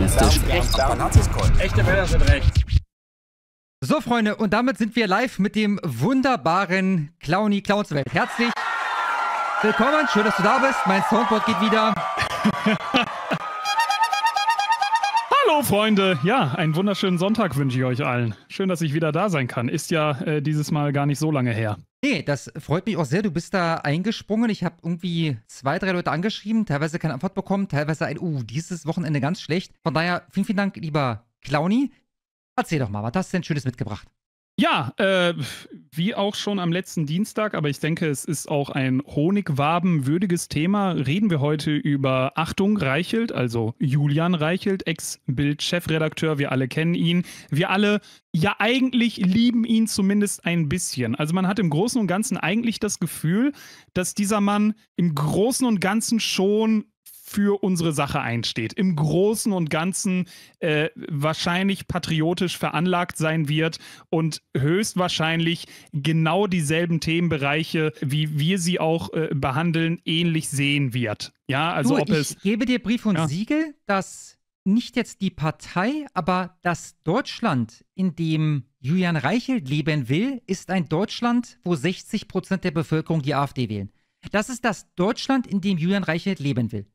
extremistisch. Echte Männer sind recht. So, Freunde, und damit sind wir live mit dem wunderbaren Clowny Clownswelt. Herzlich willkommen, schön, dass du da bist. Mein Soundboard geht wieder. Hallo Freunde, ja, einen wunderschönen Sonntag wünsche ich euch allen. Schön, dass ich wieder da sein kann. Ist ja äh, dieses Mal gar nicht so lange her. Nee, das freut mich auch sehr. Du bist da eingesprungen. Ich habe irgendwie zwei, drei Leute angeschrieben, teilweise keine Antwort bekommen, teilweise ein, uh, dieses Wochenende ganz schlecht. Von daher, vielen, vielen Dank, lieber Clowny. Erzähl doch mal, was hast du denn Schönes mitgebracht? Ja, äh, wie auch schon am letzten Dienstag, aber ich denke, es ist auch ein honigwabenwürdiges Thema, reden wir heute über Achtung Reichelt, also Julian Reichelt, Ex-Bild-Chefredakteur, wir alle kennen ihn. Wir alle, ja eigentlich lieben ihn zumindest ein bisschen. Also man hat im Großen und Ganzen eigentlich das Gefühl, dass dieser Mann im Großen und Ganzen schon für unsere Sache einsteht, im Großen und Ganzen äh, wahrscheinlich patriotisch veranlagt sein wird und höchstwahrscheinlich genau dieselben Themenbereiche, wie wir sie auch äh, behandeln, ähnlich sehen wird. Ja, also du, ob ich es. Ich gebe dir Brief und ja. Siegel, dass nicht jetzt die Partei, aber das Deutschland, in dem Julian Reichelt leben will, ist ein Deutschland, wo 60 Prozent der Bevölkerung die AfD wählen. Das ist das Deutschland, in dem Julian Reichelt leben will.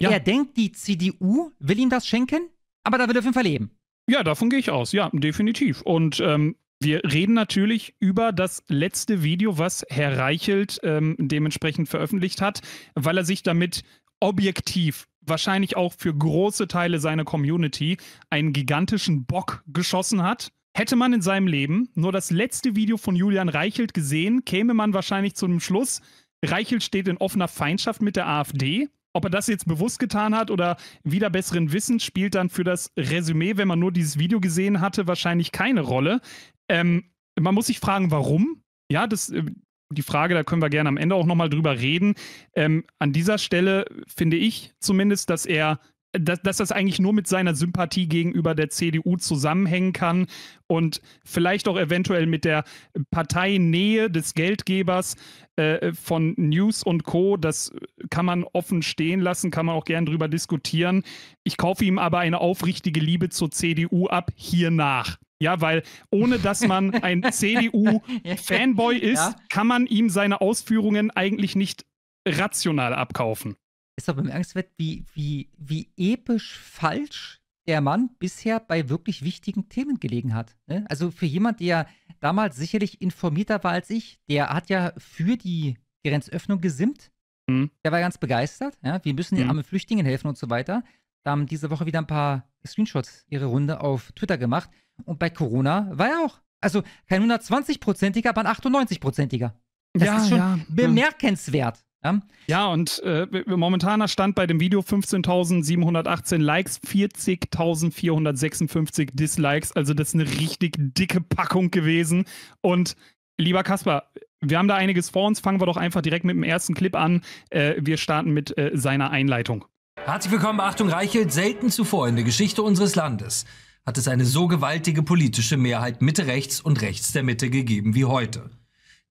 Er, ja. er denkt, die CDU will ihm das schenken, aber da will er auf jeden Fall leben. Ja, davon gehe ich aus. Ja, definitiv. Und ähm, wir reden natürlich über das letzte Video, was Herr Reichelt ähm, dementsprechend veröffentlicht hat, weil er sich damit objektiv wahrscheinlich auch für große Teile seiner Community einen gigantischen Bock geschossen hat. Hätte man in seinem Leben nur das letzte Video von Julian Reichelt gesehen, käme man wahrscheinlich zum Schluss, Reichelt steht in offener Feindschaft mit der AfD ob er das jetzt bewusst getan hat oder wieder besseren Wissen, spielt dann für das Resümee, wenn man nur dieses Video gesehen hatte, wahrscheinlich keine Rolle. Ähm, man muss sich fragen, warum. Ja, das, äh, die Frage, da können wir gerne am Ende auch nochmal drüber reden. Ähm, an dieser Stelle finde ich zumindest, dass er dass, dass, das eigentlich nur mit seiner Sympathie gegenüber der CDU zusammenhängen kann und vielleicht auch eventuell mit der Parteinähe des Geldgebers äh, von News und Co. Das kann man offen stehen lassen, kann man auch gern drüber diskutieren. Ich kaufe ihm aber eine aufrichtige Liebe zur CDU ab hiernach. Ja, weil ohne dass man ein CDU-Fanboy ist, ja. kann man ihm seine Ausführungen eigentlich nicht rational abkaufen ist doch bemerkenswert, wie, wie, wie episch falsch der Mann bisher bei wirklich wichtigen Themen gelegen hat. Ne? Also für jemand, der damals sicherlich informierter war als ich, der hat ja für die Grenzöffnung gesimmt. Mhm. Der war ganz begeistert. Ja? Wir müssen den mhm. armen Flüchtlingen helfen und so weiter. Da haben diese Woche wieder ein paar Screenshots ihre Runde auf Twitter gemacht. Und bei Corona war er auch. Also kein 120-prozentiger, aber ein 98-prozentiger. Das ja, ist schon ja, bemerkenswert. Ja, ja und äh, momentaner Stand bei dem Video 15.718 Likes, 40.456 Dislikes. Also das ist eine richtig dicke Packung gewesen. Und lieber Kaspar, wir haben da einiges vor uns. Fangen wir doch einfach direkt mit dem ersten Clip an. Äh, wir starten mit äh, seiner Einleitung. Herzlich willkommen, Achtung Reichelt. Selten zuvor in der Geschichte unseres Landes hat es eine so gewaltige politische Mehrheit Mitte rechts und rechts der Mitte gegeben wie heute.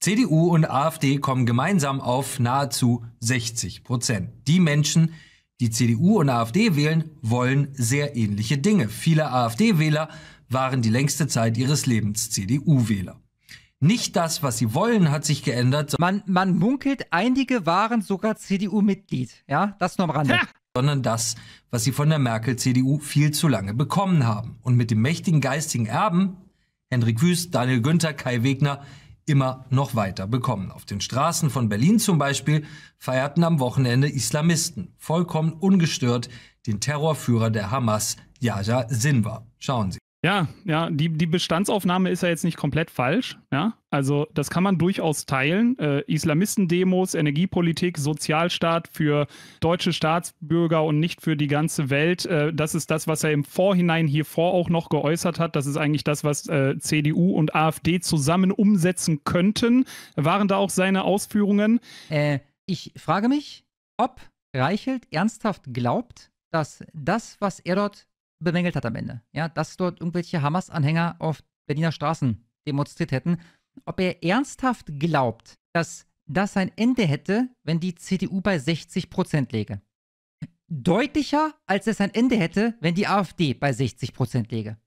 CDU und AfD kommen gemeinsam auf nahezu 60 Prozent. Die Menschen, die CDU und AfD wählen, wollen sehr ähnliche Dinge. Viele AfD-Wähler waren die längste Zeit ihres Lebens CDU-Wähler. Nicht das, was sie wollen, hat sich geändert. Man, man munkelt, einige waren sogar CDU-Mitglied. Ja, das nur am Rande. Ha! sondern das, was sie von der Merkel-CDU viel zu lange bekommen haben. Und mit dem mächtigen geistigen Erben, Hendrik Wüst, Daniel Günther, Kai Wegner, immer noch weiter bekommen. Auf den Straßen von Berlin zum Beispiel feierten am Wochenende Islamisten vollkommen ungestört den Terrorführer der Hamas, Yaja Sinwar. Schauen Sie. Ja, ja, die, die Bestandsaufnahme ist ja jetzt nicht komplett falsch. Ja? Also das kann man durchaus teilen. Äh, Islamistendemos, Energiepolitik, Sozialstaat für deutsche Staatsbürger und nicht für die ganze Welt. Äh, das ist das, was er im Vorhinein hiervor auch noch geäußert hat. Das ist eigentlich das, was äh, CDU und AfD zusammen umsetzen könnten. Waren da auch seine Ausführungen? Äh, ich frage mich, ob Reichelt ernsthaft glaubt, dass das, was er dort bemängelt hat am Ende. Ja, dass dort irgendwelche Hamas-Anhänger auf Berliner Straßen demonstriert hätten. Ob er ernsthaft glaubt, dass das ein Ende hätte, wenn die CDU bei 60 Prozent läge. Deutlicher, als es ein Ende hätte, wenn die AfD bei 60 Prozent läge.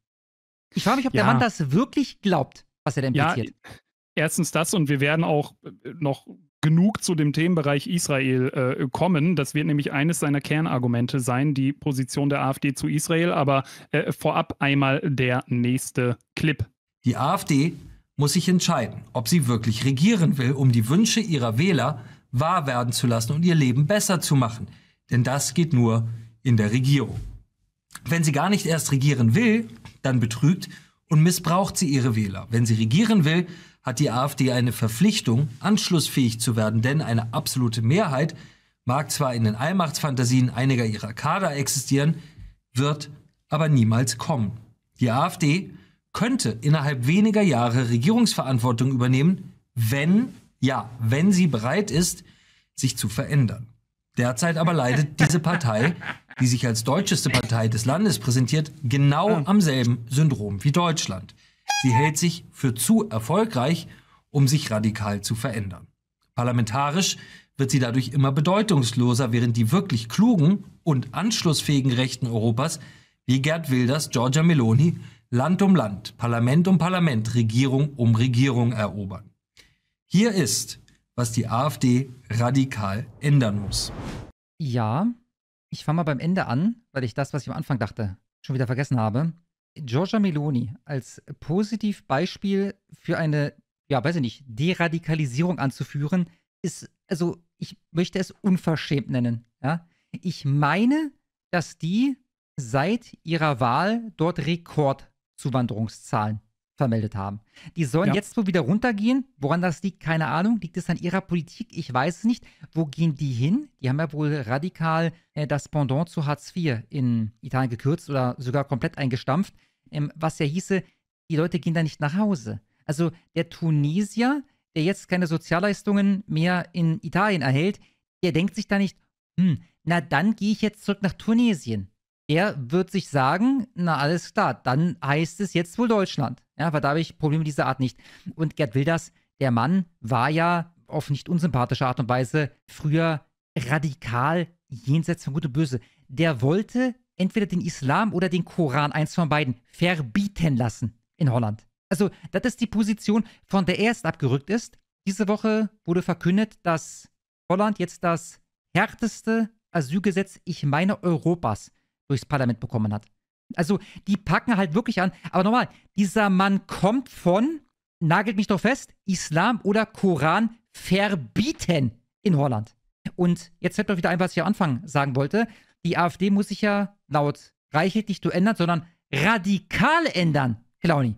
Ich frage mich, ob ja. der Mann das wirklich glaubt, was er denn impliziert. Ja, erstens das und wir werden auch äh, noch genug zu dem Themenbereich Israel äh, kommen. Das wird nämlich eines seiner Kernargumente sein, die Position der AfD zu Israel. Aber äh, vorab einmal der nächste Clip. Die AfD muss sich entscheiden, ob sie wirklich regieren will, um die Wünsche ihrer Wähler wahr werden zu lassen und ihr Leben besser zu machen. Denn das geht nur in der Regierung. Wenn sie gar nicht erst regieren will, dann betrügt und missbraucht sie ihre Wähler. Wenn sie regieren will, hat die AfD eine Verpflichtung, anschlussfähig zu werden, denn eine absolute Mehrheit mag zwar in den Allmachtsfantasien einiger ihrer Kader existieren, wird aber niemals kommen. Die AfD könnte innerhalb weniger Jahre Regierungsverantwortung übernehmen, wenn, ja, wenn sie bereit ist, sich zu verändern. Derzeit aber leidet diese Partei, die sich als deutscheste Partei des Landes präsentiert, genau am selben Syndrom wie Deutschland. Sie hält sich für zu erfolgreich, um sich radikal zu verändern. Parlamentarisch wird sie dadurch immer bedeutungsloser, während die wirklich klugen und anschlussfähigen Rechten Europas wie Gerd Wilders, Giorgia Meloni, Land um Land, Parlament um Parlament, Regierung um Regierung erobern. Hier ist, was die AfD radikal ändern muss. Ja, ich fange mal beim Ende an, weil ich das, was ich am Anfang dachte, schon wieder vergessen habe. Giorgia Meloni als Positivbeispiel für eine, ja, weiß ich nicht, Deradikalisierung anzuführen, ist, also ich möchte es unverschämt nennen. Ja? Ich meine, dass die seit ihrer Wahl dort Rekordzuwanderungszahlen vermeldet haben. Die sollen ja. jetzt wohl wieder runtergehen. Woran das liegt, keine Ahnung. Liegt es an ihrer Politik? Ich weiß es nicht. Wo gehen die hin? Die haben ja wohl radikal äh, das Pendant zu Hartz IV in Italien gekürzt oder sogar komplett eingestampft, ähm, was ja hieße, die Leute gehen da nicht nach Hause. Also der Tunesier, der jetzt keine Sozialleistungen mehr in Italien erhält, der denkt sich da nicht, hm, na dann gehe ich jetzt zurück nach Tunesien er wird sich sagen, na alles klar, dann heißt es jetzt wohl Deutschland. Ja, weil da habe ich Probleme dieser Art nicht. Und Gerd Wilders, der Mann, war ja auf nicht unsympathische Art und Weise früher radikal jenseits von Gut und Böse. Der wollte entweder den Islam oder den Koran, eins von beiden, verbieten lassen in Holland. Also, das ist die Position, von der er erst abgerückt ist. Diese Woche wurde verkündet, dass Holland jetzt das härteste Asylgesetz, ich meine, Europas durchs Parlament bekommen hat. Also die packen halt wirklich an. Aber nochmal, dieser Mann kommt von, nagelt mich doch fest, Islam oder Koran verbieten in Holland. Und jetzt fällt mir wieder ein, was ich am Anfang sagen wollte. Die AfD muss sich ja laut Reichelt nicht nur ändern, sondern radikal ändern, Clauni.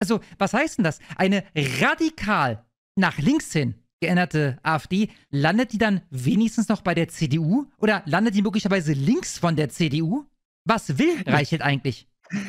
Also, was heißt denn das? Eine radikal nach links hin geänderte AfD, landet die dann wenigstens noch bei der CDU oder landet die möglicherweise links von der CDU? Was will Reichelt eigentlich?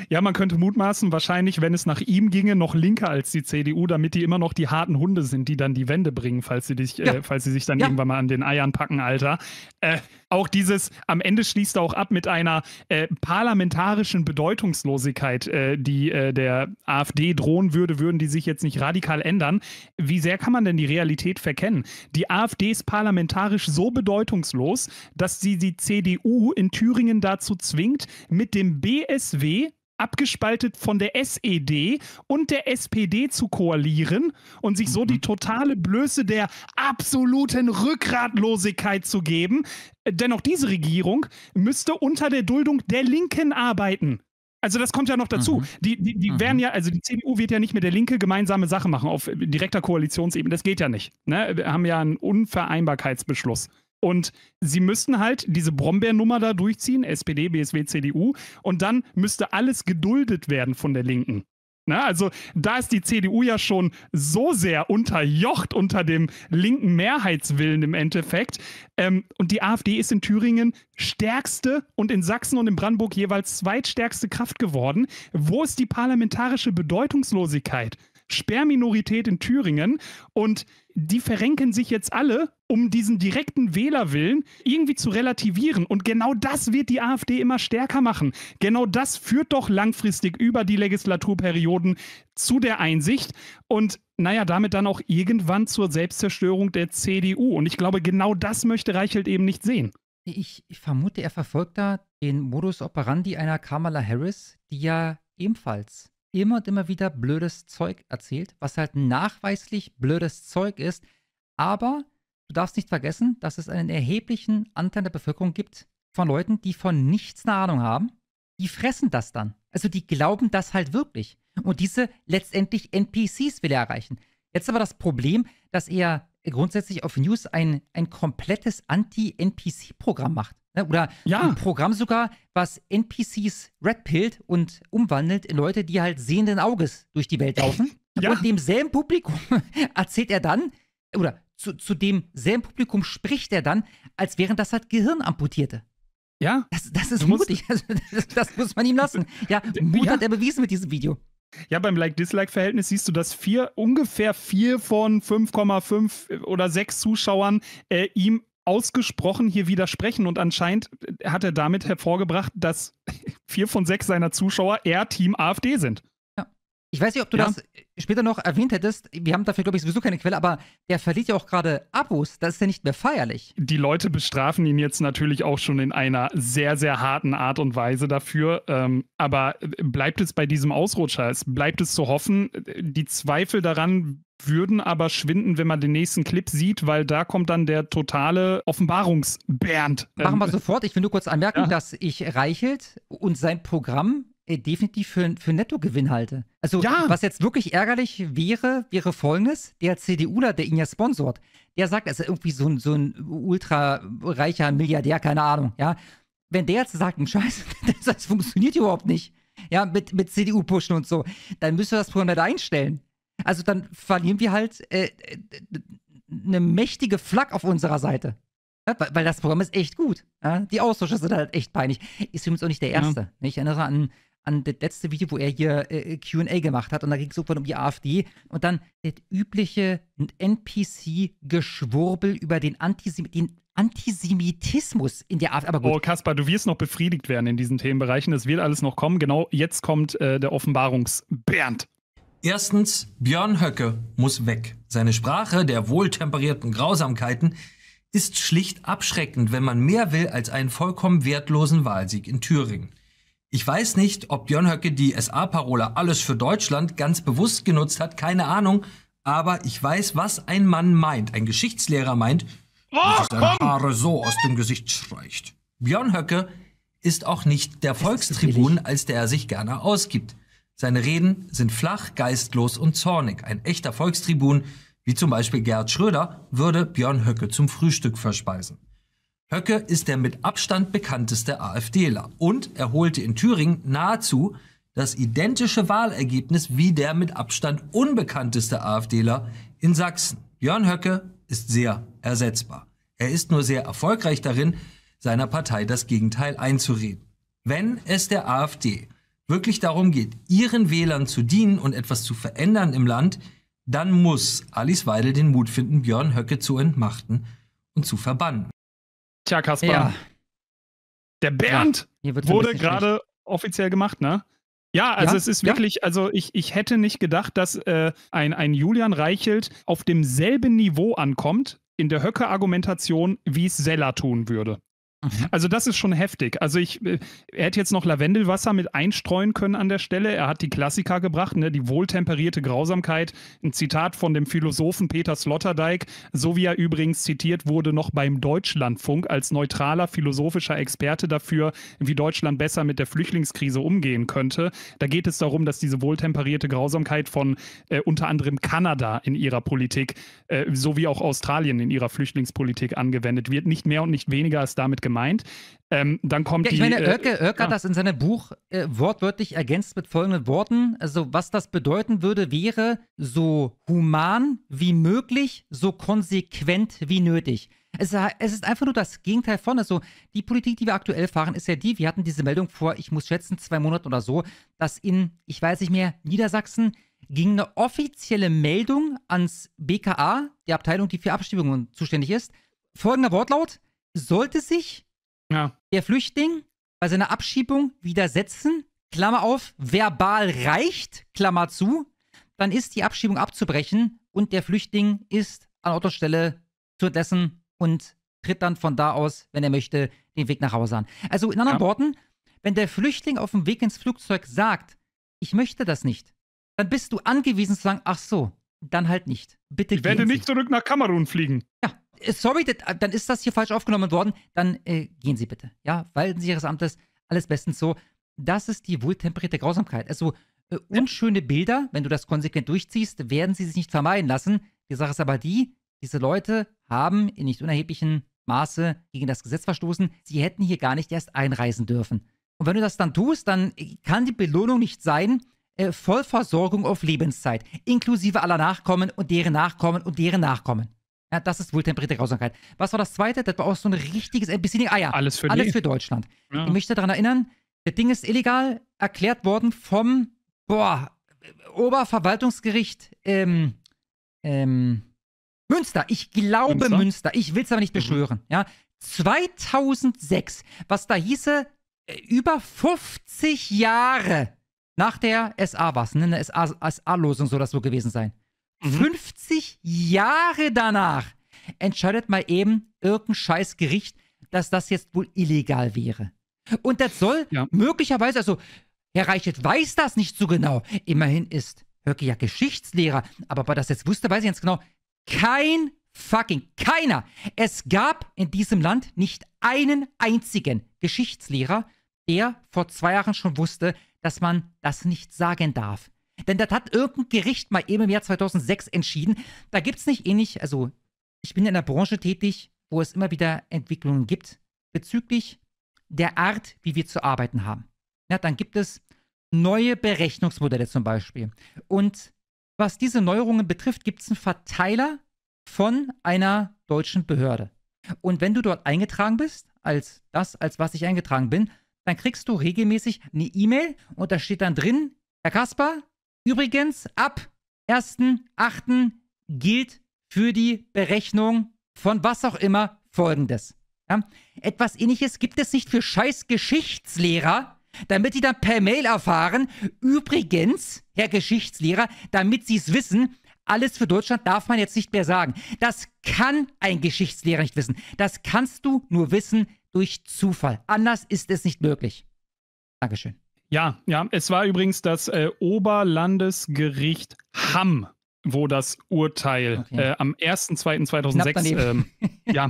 Ja, man könnte mutmaßen, wahrscheinlich, wenn es nach ihm ginge, noch linker als die CDU, damit die immer noch die harten Hunde sind, die dann die Wände bringen, falls sie, dich, ja. äh, falls sie sich dann ja. irgendwann mal an den Eiern packen, Alter. Äh, auch dieses, am Ende schließt er auch ab mit einer äh, parlamentarischen Bedeutungslosigkeit, äh, die äh, der AfD drohen würde, würden die sich jetzt nicht radikal ändern. Wie sehr kann man denn die Realität verkennen? Die AfD ist parlamentarisch so bedeutungslos, dass sie die CDU in Thüringen dazu zwingt, mit dem BSW abgespaltet von der SED und der SPD zu koalieren und sich so die mhm. totale Blöße der absoluten Rückgratlosigkeit zu geben. Dennoch, diese Regierung müsste unter der Duldung der Linken arbeiten. Also das kommt ja noch dazu. Mhm. Die, die, die mhm. werden ja, also die CDU wird ja nicht mit der Linke gemeinsame Sachen machen auf direkter Koalitionsebene. Das geht ja nicht. Ne? Wir haben ja einen Unvereinbarkeitsbeschluss. Und sie müssten halt diese Brombeernummer da durchziehen, SPD, BSW, CDU. Und dann müsste alles geduldet werden von der Linken. Na, also da ist die CDU ja schon so sehr unterjocht unter dem linken Mehrheitswillen im Endeffekt. Ähm, und die AfD ist in Thüringen stärkste und in Sachsen und in Brandenburg jeweils zweitstärkste Kraft geworden. Wo ist die parlamentarische Bedeutungslosigkeit? Sperrminorität in Thüringen und die verrenken sich jetzt alle, um diesen direkten Wählerwillen irgendwie zu relativieren. Und genau das wird die AfD immer stärker machen. Genau das führt doch langfristig über die Legislaturperioden zu der Einsicht und naja, damit dann auch irgendwann zur Selbstzerstörung der CDU. Und ich glaube, genau das möchte Reichelt eben nicht sehen. Ich, ich vermute, er verfolgt da den Modus operandi einer Kamala Harris, die ja ebenfalls immer und immer wieder blödes Zeug erzählt, was halt nachweislich blödes Zeug ist. Aber du darfst nicht vergessen, dass es einen erheblichen Anteil der Bevölkerung gibt von Leuten, die von nichts eine Ahnung haben. Die fressen das dann. Also die glauben das halt wirklich. Und diese letztendlich NPCs will er erreichen. Jetzt aber das Problem, dass er grundsätzlich auf News ein, ein komplettes Anti-NPC-Programm macht. Ne? Oder ja. ein Programm sogar, was NPCs redpillt und umwandelt in Leute, die halt sehenden Auges durch die Welt laufen. Ja. Und demselben Publikum erzählt er dann, oder zu, zu demselben Publikum spricht er dann, als wären das halt Gehirnamputierte. Ja. Das, das ist mutig. Also, das, das, muss man ihm lassen. Ja, Mut ja. hat er bewiesen mit diesem Video. Ja, beim Like-Dislike-Verhältnis siehst du, dass vier, ungefähr vier von 5,5 oder sechs Zuschauern äh, ihm ausgesprochen hier widersprechen und anscheinend äh, hat er damit hervorgebracht, dass vier von sechs seiner Zuschauer eher Team AfD sind. Ja. Ich weiß nicht, ob du ja. das äh, später noch erwähnt hättest. Wir haben dafür, glaube ich, sowieso keine Quelle, aber der verliert ja auch gerade Abos. Das ist ja nicht mehr feierlich. Die Leute bestrafen ihn jetzt natürlich auch schon in einer sehr, sehr harten Art und Weise dafür. Ähm, aber äh, bleibt es bei diesem Ausrutscher? Es bleibt es zu hoffen, die Zweifel daran, würden aber schwinden, wenn man den nächsten Clip sieht, weil da kommt dann der totale Offenbarungs-Bernd. Ähm, Machen wir sofort. Ich will nur kurz anmerken, ja. dass ich Reichelt und sein Programm äh, definitiv für, für Nettogewinn halte. Also, ja. was jetzt wirklich ärgerlich wäre, wäre folgendes: Der CDUler, der ihn ja sponsort, der sagt, er ist irgendwie so ein, so ein ultrareicher Milliardär, keine Ahnung, ja. Wenn der jetzt sagt, ein hm, Scheiß, das, das funktioniert überhaupt nicht, ja, mit, mit CDU-Pushen und so, dann müssen wir das Programm nicht einstellen. Also dann verlieren wir halt äh, äh, eine mächtige Flak auf unserer Seite. Ja, weil das Programm ist echt gut. Ja? Die Austausche sind halt echt peinlich. Ist übrigens auch nicht der erste. Ja. Ne? Ich erinnere an, an das letzte Video, wo er hier äh, äh QA gemacht hat und da ging es sofort um die AfD und dann das übliche NPC-Geschwurbel über den, Antisem den, Antisemitismus in der AfD. Aber gut. Oh, Kaspar, du wirst noch befriedigt werden in diesen Themenbereichen. Das wird alles noch kommen. Genau jetzt kommt äh, der Offenbarungs-Bernd. Erstens, Björn Höcke muss weg. Seine Sprache der wohltemperierten Grausamkeiten ist schlicht abschreckend, wenn man mehr will als einen vollkommen wertlosen Wahlsieg in Thüringen. Ich weiß nicht, ob Björn Höcke die SA-Parole Alles für Deutschland ganz bewusst genutzt hat, keine Ahnung, aber ich weiß, was ein Mann meint, ein Geschichtslehrer meint, dass er Haare so aus dem Gesicht streicht. Björn Höcke ist auch nicht der Volkstribun, als der er sich gerne ausgibt. Seine Reden sind flach, geistlos und zornig. Ein echter Volkstribun, wie zum Beispiel Gerhard Schröder, würde Björn Höcke zum Frühstück verspeisen. Höcke ist der mit Abstand bekannteste AfDler und erholte in Thüringen nahezu das identische Wahlergebnis wie der mit Abstand unbekannteste AfDler in Sachsen. Björn Höcke ist sehr ersetzbar. Er ist nur sehr erfolgreich darin, seiner Partei das Gegenteil einzureden. Wenn es der AfD wirklich darum geht, ihren Wählern zu dienen und etwas zu verändern im Land, dann muss Alice Weidel den Mut finden, Björn Höcke zu entmachten und zu verbannen. Tja, Kaspar. Ja. Der Bernd ja, wurde gerade offiziell gemacht, ne? Ja, also ja, es ist wirklich, ja. also ich, ich hätte nicht gedacht, dass äh, ein, ein Julian Reichelt auf demselben Niveau ankommt in der Höcke-Argumentation, wie es Seller tun würde. Mhm. Also das ist schon heftig. Also ich, äh, er hätte jetzt noch Lavendelwasser mit einstreuen können an der Stelle. Er hat die Klassiker gebracht, ne? die wohltemperierte Grausamkeit. Ein Zitat von dem Philosophen Peter Sloterdijk, so wie er übrigens zitiert wurde noch beim Deutschlandfunk als neutraler philosophischer Experte dafür, wie Deutschland besser mit der Flüchtlingskrise umgehen könnte. Da geht es darum, dass diese wohltemperierte Grausamkeit von äh, unter anderem Kanada in ihrer Politik, äh, sowie auch Australien in ihrer Flüchtlingspolitik angewendet wird. Nicht mehr und nicht weniger ist damit gemeint gemeint. Ähm, dann kommt ja, ich die, meine, Oerke, äh, hat ah. das in seinem Buch äh, wortwörtlich ergänzt mit folgenden Worten. Also, was das bedeuten würde, wäre so human wie möglich, so konsequent wie nötig. Es, es ist einfach nur das Gegenteil von. Also, die Politik, die wir aktuell fahren, ist ja die, wir hatten diese Meldung vor, ich muss schätzen, zwei Monaten oder so, dass in, ich weiß nicht mehr, Niedersachsen ging eine offizielle Meldung ans BKA, die Abteilung, die für Abstimmungen zuständig ist. Folgender Wortlaut sollte sich ja. der Flüchtling bei seiner Abschiebung widersetzen, Klammer auf, verbal reicht, Klammer zu, dann ist die Abschiebung abzubrechen und der Flüchtling ist an Ort und Stelle zu entlassen und tritt dann von da aus, wenn er möchte, den Weg nach Hause an. Also in anderen ja. Worten, wenn der Flüchtling auf dem Weg ins Flugzeug sagt, ich möchte das nicht, dann bist du angewiesen zu sagen, ach so, dann halt nicht. Bitte ich werde nicht zurück nach Kamerun fliegen. Ja, äh, sorry, äh, dann ist das hier falsch aufgenommen worden. Dann äh, gehen Sie bitte. Ja, walten Sie Ihres Amtes. Alles bestens so. Das ist die wohltemperierte Grausamkeit. Also äh, unschöne Bilder, wenn du das konsequent durchziehst, werden sie sich nicht vermeiden lassen. Die Sache ist aber die, diese Leute haben in nicht unerheblichem Maße gegen das Gesetz verstoßen. Sie hätten hier gar nicht erst einreisen dürfen. Und wenn du das dann tust, dann äh, kann die Belohnung nicht sein, äh, Vollversorgung auf Lebenszeit, inklusive aller Nachkommen und deren Nachkommen und deren Nachkommen. Ja, das ist wohl wohltemperierte Grausamkeit. Was war das zweite? Das war auch so ein richtiges, ein ah ja, alles für, alles für Deutschland. Ja. Ich möchte daran erinnern, das Ding ist illegal erklärt worden vom, boah, Oberverwaltungsgericht, ähm, ähm, Münster. Ich glaube Münster. Münster. Ich will es aber nicht mhm. beschwören. Mhm. Ja, 2006, was da hieße, äh, über 50 Jahre nach der SA was, ne, eine SA-Losung SA soll das so gewesen sein mhm. 50 Jahre danach entscheidet mal eben irgendein scheiß Gericht, dass das jetzt wohl illegal wäre. Und das soll ja. möglicherweise, also Herr Reichert weiß das nicht so genau. Immerhin ist Höcke ja Geschichtslehrer, aber ob das jetzt wusste, weiß ich ganz genau. Kein fucking keiner. Es gab in diesem Land nicht einen einzigen Geschichtslehrer, der vor zwei Jahren schon wusste, dass man das nicht sagen darf. Denn das hat irgendein Gericht mal eben im Jahr 2006 entschieden. Da gibt es nicht ähnlich, also ich bin in der Branche tätig, wo es immer wieder Entwicklungen gibt bezüglich der Art, wie wir zu arbeiten haben. Ja, dann gibt es neue Berechnungsmodelle zum Beispiel. Und was diese Neuerungen betrifft, gibt es einen Verteiler von einer deutschen Behörde. Und wenn du dort eingetragen bist, als das, als was ich eingetragen bin, dann kriegst du regelmäßig eine E-Mail und da steht dann drin, Herr Kaspar, Übrigens, ab 1.8. gilt für die Berechnung von was auch immer Folgendes. Ja? Etwas Ähnliches gibt es nicht für scheiß Geschichtslehrer, damit die dann per Mail erfahren. Übrigens, Herr Geschichtslehrer, damit Sie es wissen, alles für Deutschland darf man jetzt nicht mehr sagen. Das kann ein Geschichtslehrer nicht wissen. Das kannst du nur wissen durch Zufall. Anders ist es nicht möglich. Dankeschön. Ja, ja. Es war übrigens das äh, Oberlandesgericht Hamm, wo das Urteil okay. äh, am 1.2.2006, ähm, ja,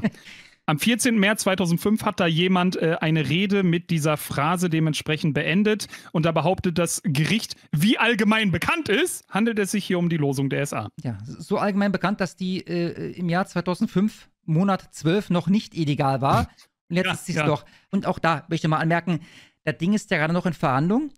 am 14. März 2005 hat da jemand äh, eine Rede mit dieser Phrase dementsprechend beendet und da behauptet das Gericht, wie allgemein bekannt ist, handelt es sich hier um die Losung der SA. Ja, so allgemein bekannt, dass die äh, im Jahr 2005, Monat 12, noch nicht illegal war. Und jetzt ja, ist sie es ja. doch. Und auch da möchte ich mal anmerken, das Ding ist ja gerade noch in Verhandlung.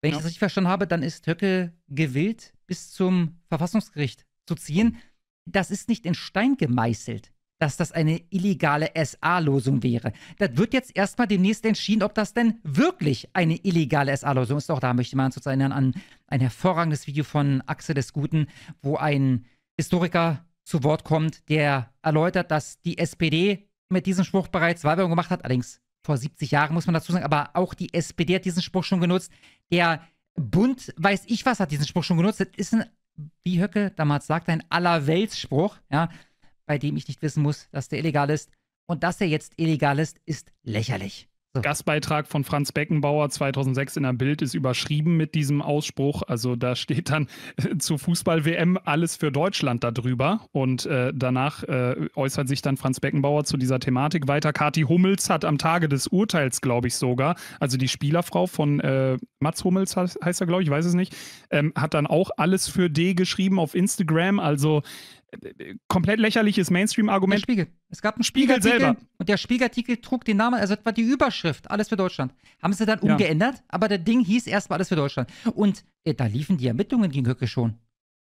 Wenn ja. ich das richtig verstanden habe, dann ist Höcke gewillt, bis zum Verfassungsgericht zu ziehen. Das ist nicht in Stein gemeißelt, dass das eine illegale SA-Losung wäre. Das wird jetzt erstmal demnächst entschieden, ob das denn wirklich eine illegale SA-Losung ist. Auch da möchte man uns erinnern an ein hervorragendes Video von Axel des Guten, wo ein Historiker zu Wort kommt, der erläutert, dass die SPD mit diesem Spruch bereits Wahlwerbung gemacht hat, allerdings vor 70 Jahren, muss man dazu sagen, aber auch die SPD hat diesen Spruch schon genutzt. Der Bund, weiß ich was, hat diesen Spruch schon genutzt. Das ist ein, wie Höcke damals sagte, ein Allerweltsspruch, ja, bei dem ich nicht wissen muss, dass der illegal ist. Und dass er jetzt illegal ist, ist lächerlich. Gastbeitrag von Franz Beckenbauer 2006 in der Bild ist überschrieben mit diesem Ausspruch. Also da steht dann äh, zur Fußball-WM alles für Deutschland darüber. Und äh, danach äh, äußert sich dann Franz Beckenbauer zu dieser Thematik weiter. Kati Hummels hat am Tage des Urteils, glaube ich sogar, also die Spielerfrau von äh, Mats Hummels heißt er, glaube ich, weiß es nicht, ähm, hat dann auch alles für D geschrieben auf Instagram. Also äh, äh, komplett lächerliches Mainstream-Argument. Spiegel. Es gab einen Spiegel selber. Und der Spiegelartikel trug den Namen, also das war die Überschrift, alles für Deutschland. Haben sie dann ja. umgeändert, aber der Ding hieß erstmal alles für Deutschland. Und äh, da liefen die Ermittlungen gegen Höcke schon.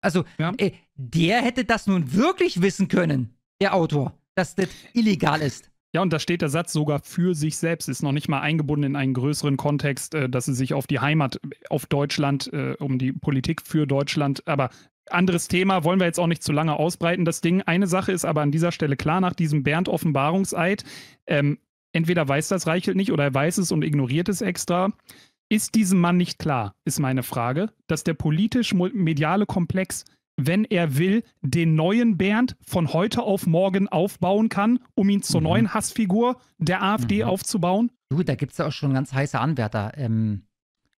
Also, ja. äh, der hätte das nun wirklich wissen können, der Autor, dass das illegal ist. Ja, und da steht der Satz sogar für sich selbst, ist noch nicht mal eingebunden in einen größeren Kontext, äh, dass sie sich auf die Heimat, auf Deutschland, um die Politik für Deutschland, aber anderes Thema, wollen wir jetzt auch nicht zu lange ausbreiten, das Ding. Eine Sache ist aber an dieser Stelle klar, nach diesem Bernd-Offenbarungseid, ähm, entweder weiß das Reichelt nicht oder er weiß es und ignoriert es extra. Ist diesem Mann nicht klar, ist meine Frage, dass der politisch-mediale Komplex, wenn er will, den neuen Bernd von heute auf morgen aufbauen kann, um ihn zur mhm. neuen Hassfigur der AfD mhm. aufzubauen? Du, da gibt es ja auch schon ganz heiße Anwärter. Ähm,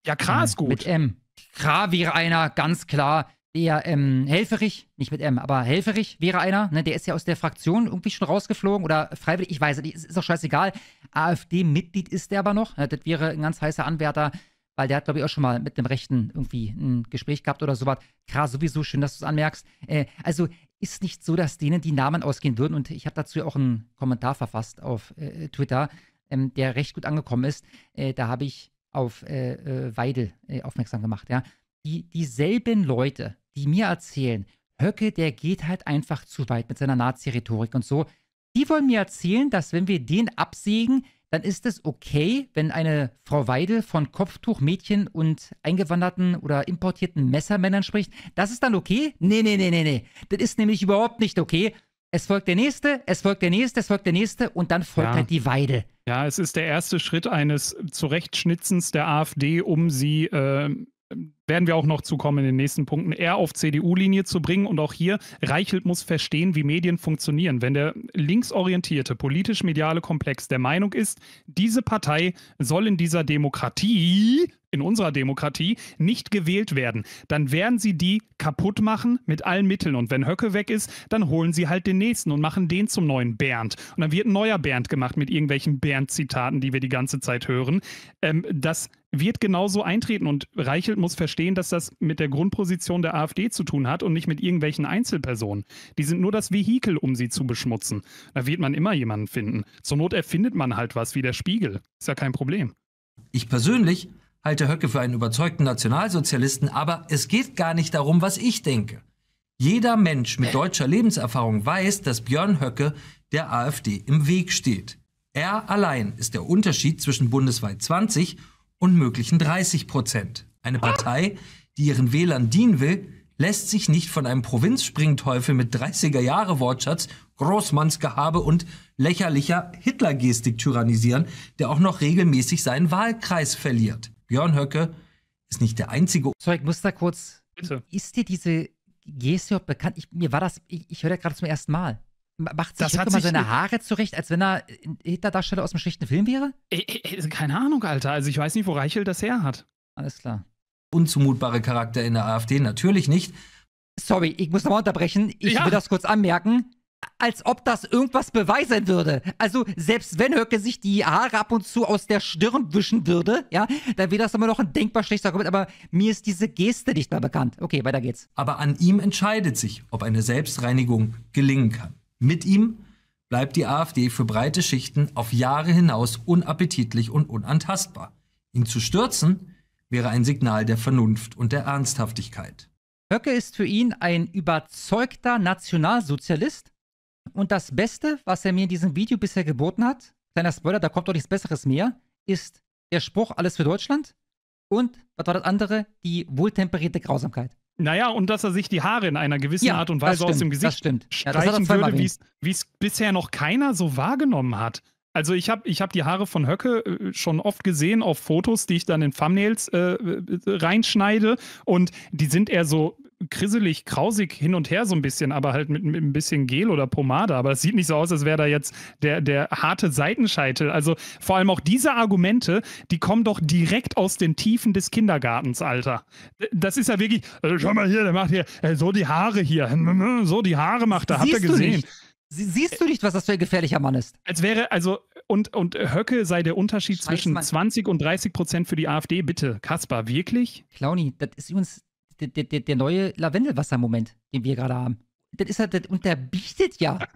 ja, Kra äh, ist gut. Mit M. Kra wäre einer, ganz klar, der ähm, Helferich, nicht mit M, aber Helferich wäre einer, ne, der ist ja aus der Fraktion irgendwie schon rausgeflogen oder freiwillig, ich weiß es nicht, ist auch scheißegal. AfD-Mitglied ist der aber noch. Ne, das wäre ein ganz heißer Anwärter, weil der hat, glaube ich, auch schon mal mit dem Rechten irgendwie ein Gespräch gehabt oder sowas. Krass, sowieso, schön, dass du es anmerkst. Äh, also ist nicht so, dass denen die Namen ausgehen würden und ich habe dazu ja auch einen Kommentar verfasst auf äh, Twitter, ähm, der recht gut angekommen ist. Äh, da habe ich auf äh, äh Weidel äh, aufmerksam gemacht, ja. Die, dieselben Leute, die mir erzählen, Höcke, der geht halt einfach zu weit mit seiner Nazi-Rhetorik und so, die wollen mir erzählen, dass wenn wir den absägen, dann ist es okay, wenn eine Frau Weidel von Kopftuchmädchen und eingewanderten oder importierten Messermännern spricht. Das ist dann okay? Nee, nee, nee, nee, nee. Das ist nämlich überhaupt nicht okay. Es folgt der nächste, es folgt der nächste, es folgt der nächste und dann folgt ja. halt die Weide. Ja, es ist der erste Schritt eines Zurechtschnitzens der AfD, um sie äh, werden wir auch noch zukommen in den nächsten Punkten, eher auf CDU-Linie zu bringen. Und auch hier, Reichelt muss verstehen, wie Medien funktionieren. Wenn der linksorientierte politisch-mediale Komplex der Meinung ist, diese Partei soll in dieser Demokratie in unserer Demokratie nicht gewählt werden, dann werden sie die kaputt machen mit allen Mitteln. Und wenn Höcke weg ist, dann holen sie halt den nächsten und machen den zum neuen Bernd. Und dann wird ein neuer Bernd gemacht mit irgendwelchen Bernd-Zitaten, die wir die ganze Zeit hören. Ähm, das wird genauso eintreten und Reichelt muss verstehen, dass das mit der Grundposition der AfD zu tun hat und nicht mit irgendwelchen Einzelpersonen. Die sind nur das Vehikel, um sie zu beschmutzen. Da wird man immer jemanden finden. Zur Not erfindet man halt was wie der Spiegel. Ist ja kein Problem. Ich persönlich halte Höcke für einen überzeugten Nationalsozialisten, aber es geht gar nicht darum, was ich denke. Jeder Mensch mit deutscher Lebenserfahrung weiß, dass Björn Höcke der AfD im Weg steht. Er allein ist der Unterschied zwischen bundesweit 20 und möglichen 30 Prozent. Eine Partei, die ihren Wählern dienen will, lässt sich nicht von einem Provinzspringteufel mit 30er Jahre Wortschatz, Großmannsgehabe und lächerlicher Hitlergestik tyrannisieren, der auch noch regelmäßig seinen Wahlkreis verliert. Björn Höcke ist nicht der einzige. Sorry, ich muss da kurz. Bitte. Ist dir diese Geste bekannt? Ich, mir war das, ich, ich höre gerade zum ersten Mal. Macht sich das hat mal seine Haare zurecht, als wenn er Hitler-Darsteller aus einem schlichten Film wäre? Äh, äh, äh, keine Ahnung, Alter. Also ich weiß nicht, wo Reichel das her hat. Alles klar. Unzumutbare Charakter in der AfD natürlich nicht. Sorry, ich muss nochmal unterbrechen. Ich ja. will das kurz anmerken als ob das irgendwas beweisen würde. Also selbst wenn Höcke sich die Haare ab und zu aus der Stirn wischen würde, ja, dann wäre das immer noch ein denkbar schlechter Argument, aber mir ist diese Geste nicht mehr bekannt. Okay, weiter geht's. Aber an ihm entscheidet sich, ob eine Selbstreinigung gelingen kann. Mit ihm bleibt die AfD für breite Schichten auf Jahre hinaus unappetitlich und unantastbar. Ihn zu stürzen wäre ein Signal der Vernunft und der Ernsthaftigkeit. Höcke ist für ihn ein überzeugter Nationalsozialist und das Beste, was er mir in diesem Video bisher geboten hat, kleiner Spoiler, da kommt doch nichts Besseres mehr, ist der Spruch Alles für Deutschland und, was war das andere, die wohltemperierte Grausamkeit. Naja, und dass er sich die Haare in einer gewissen ja, Art und Weise stimmt, aus dem Gesicht ja, streichen würde, wie es bisher noch keiner so wahrgenommen hat. Also ich habe ich hab die Haare von Höcke äh, schon oft gesehen auf Fotos, die ich dann in Thumbnails äh, äh reinschneide und die sind eher so krisselig, krausig hin und her so ein bisschen, aber halt mit, mit ein bisschen Gel oder Pomade. Aber es sieht nicht so aus, als wäre da jetzt der, der harte Seitenscheitel. Also vor allem auch diese Argumente, die kommen doch direkt aus den Tiefen des Kindergartens, Alter. Das ist ja wirklich, äh, schau mal hier, der macht hier äh, so die Haare hier, hm, hm, hm, so die Haare macht er, habt ihr gesehen. Sie, siehst du nicht, was das für ein gefährlicher Mann ist? Als wäre, also, und, und Höcke sei der Unterschied Scheiß, zwischen Mann. 20 und 30 Prozent für die AfD, bitte. Kaspar, wirklich? Clowny, das ist übrigens der, der, der neue Lavendelwasser-Moment, den wir gerade haben. Das ist halt, das unterbietet ja.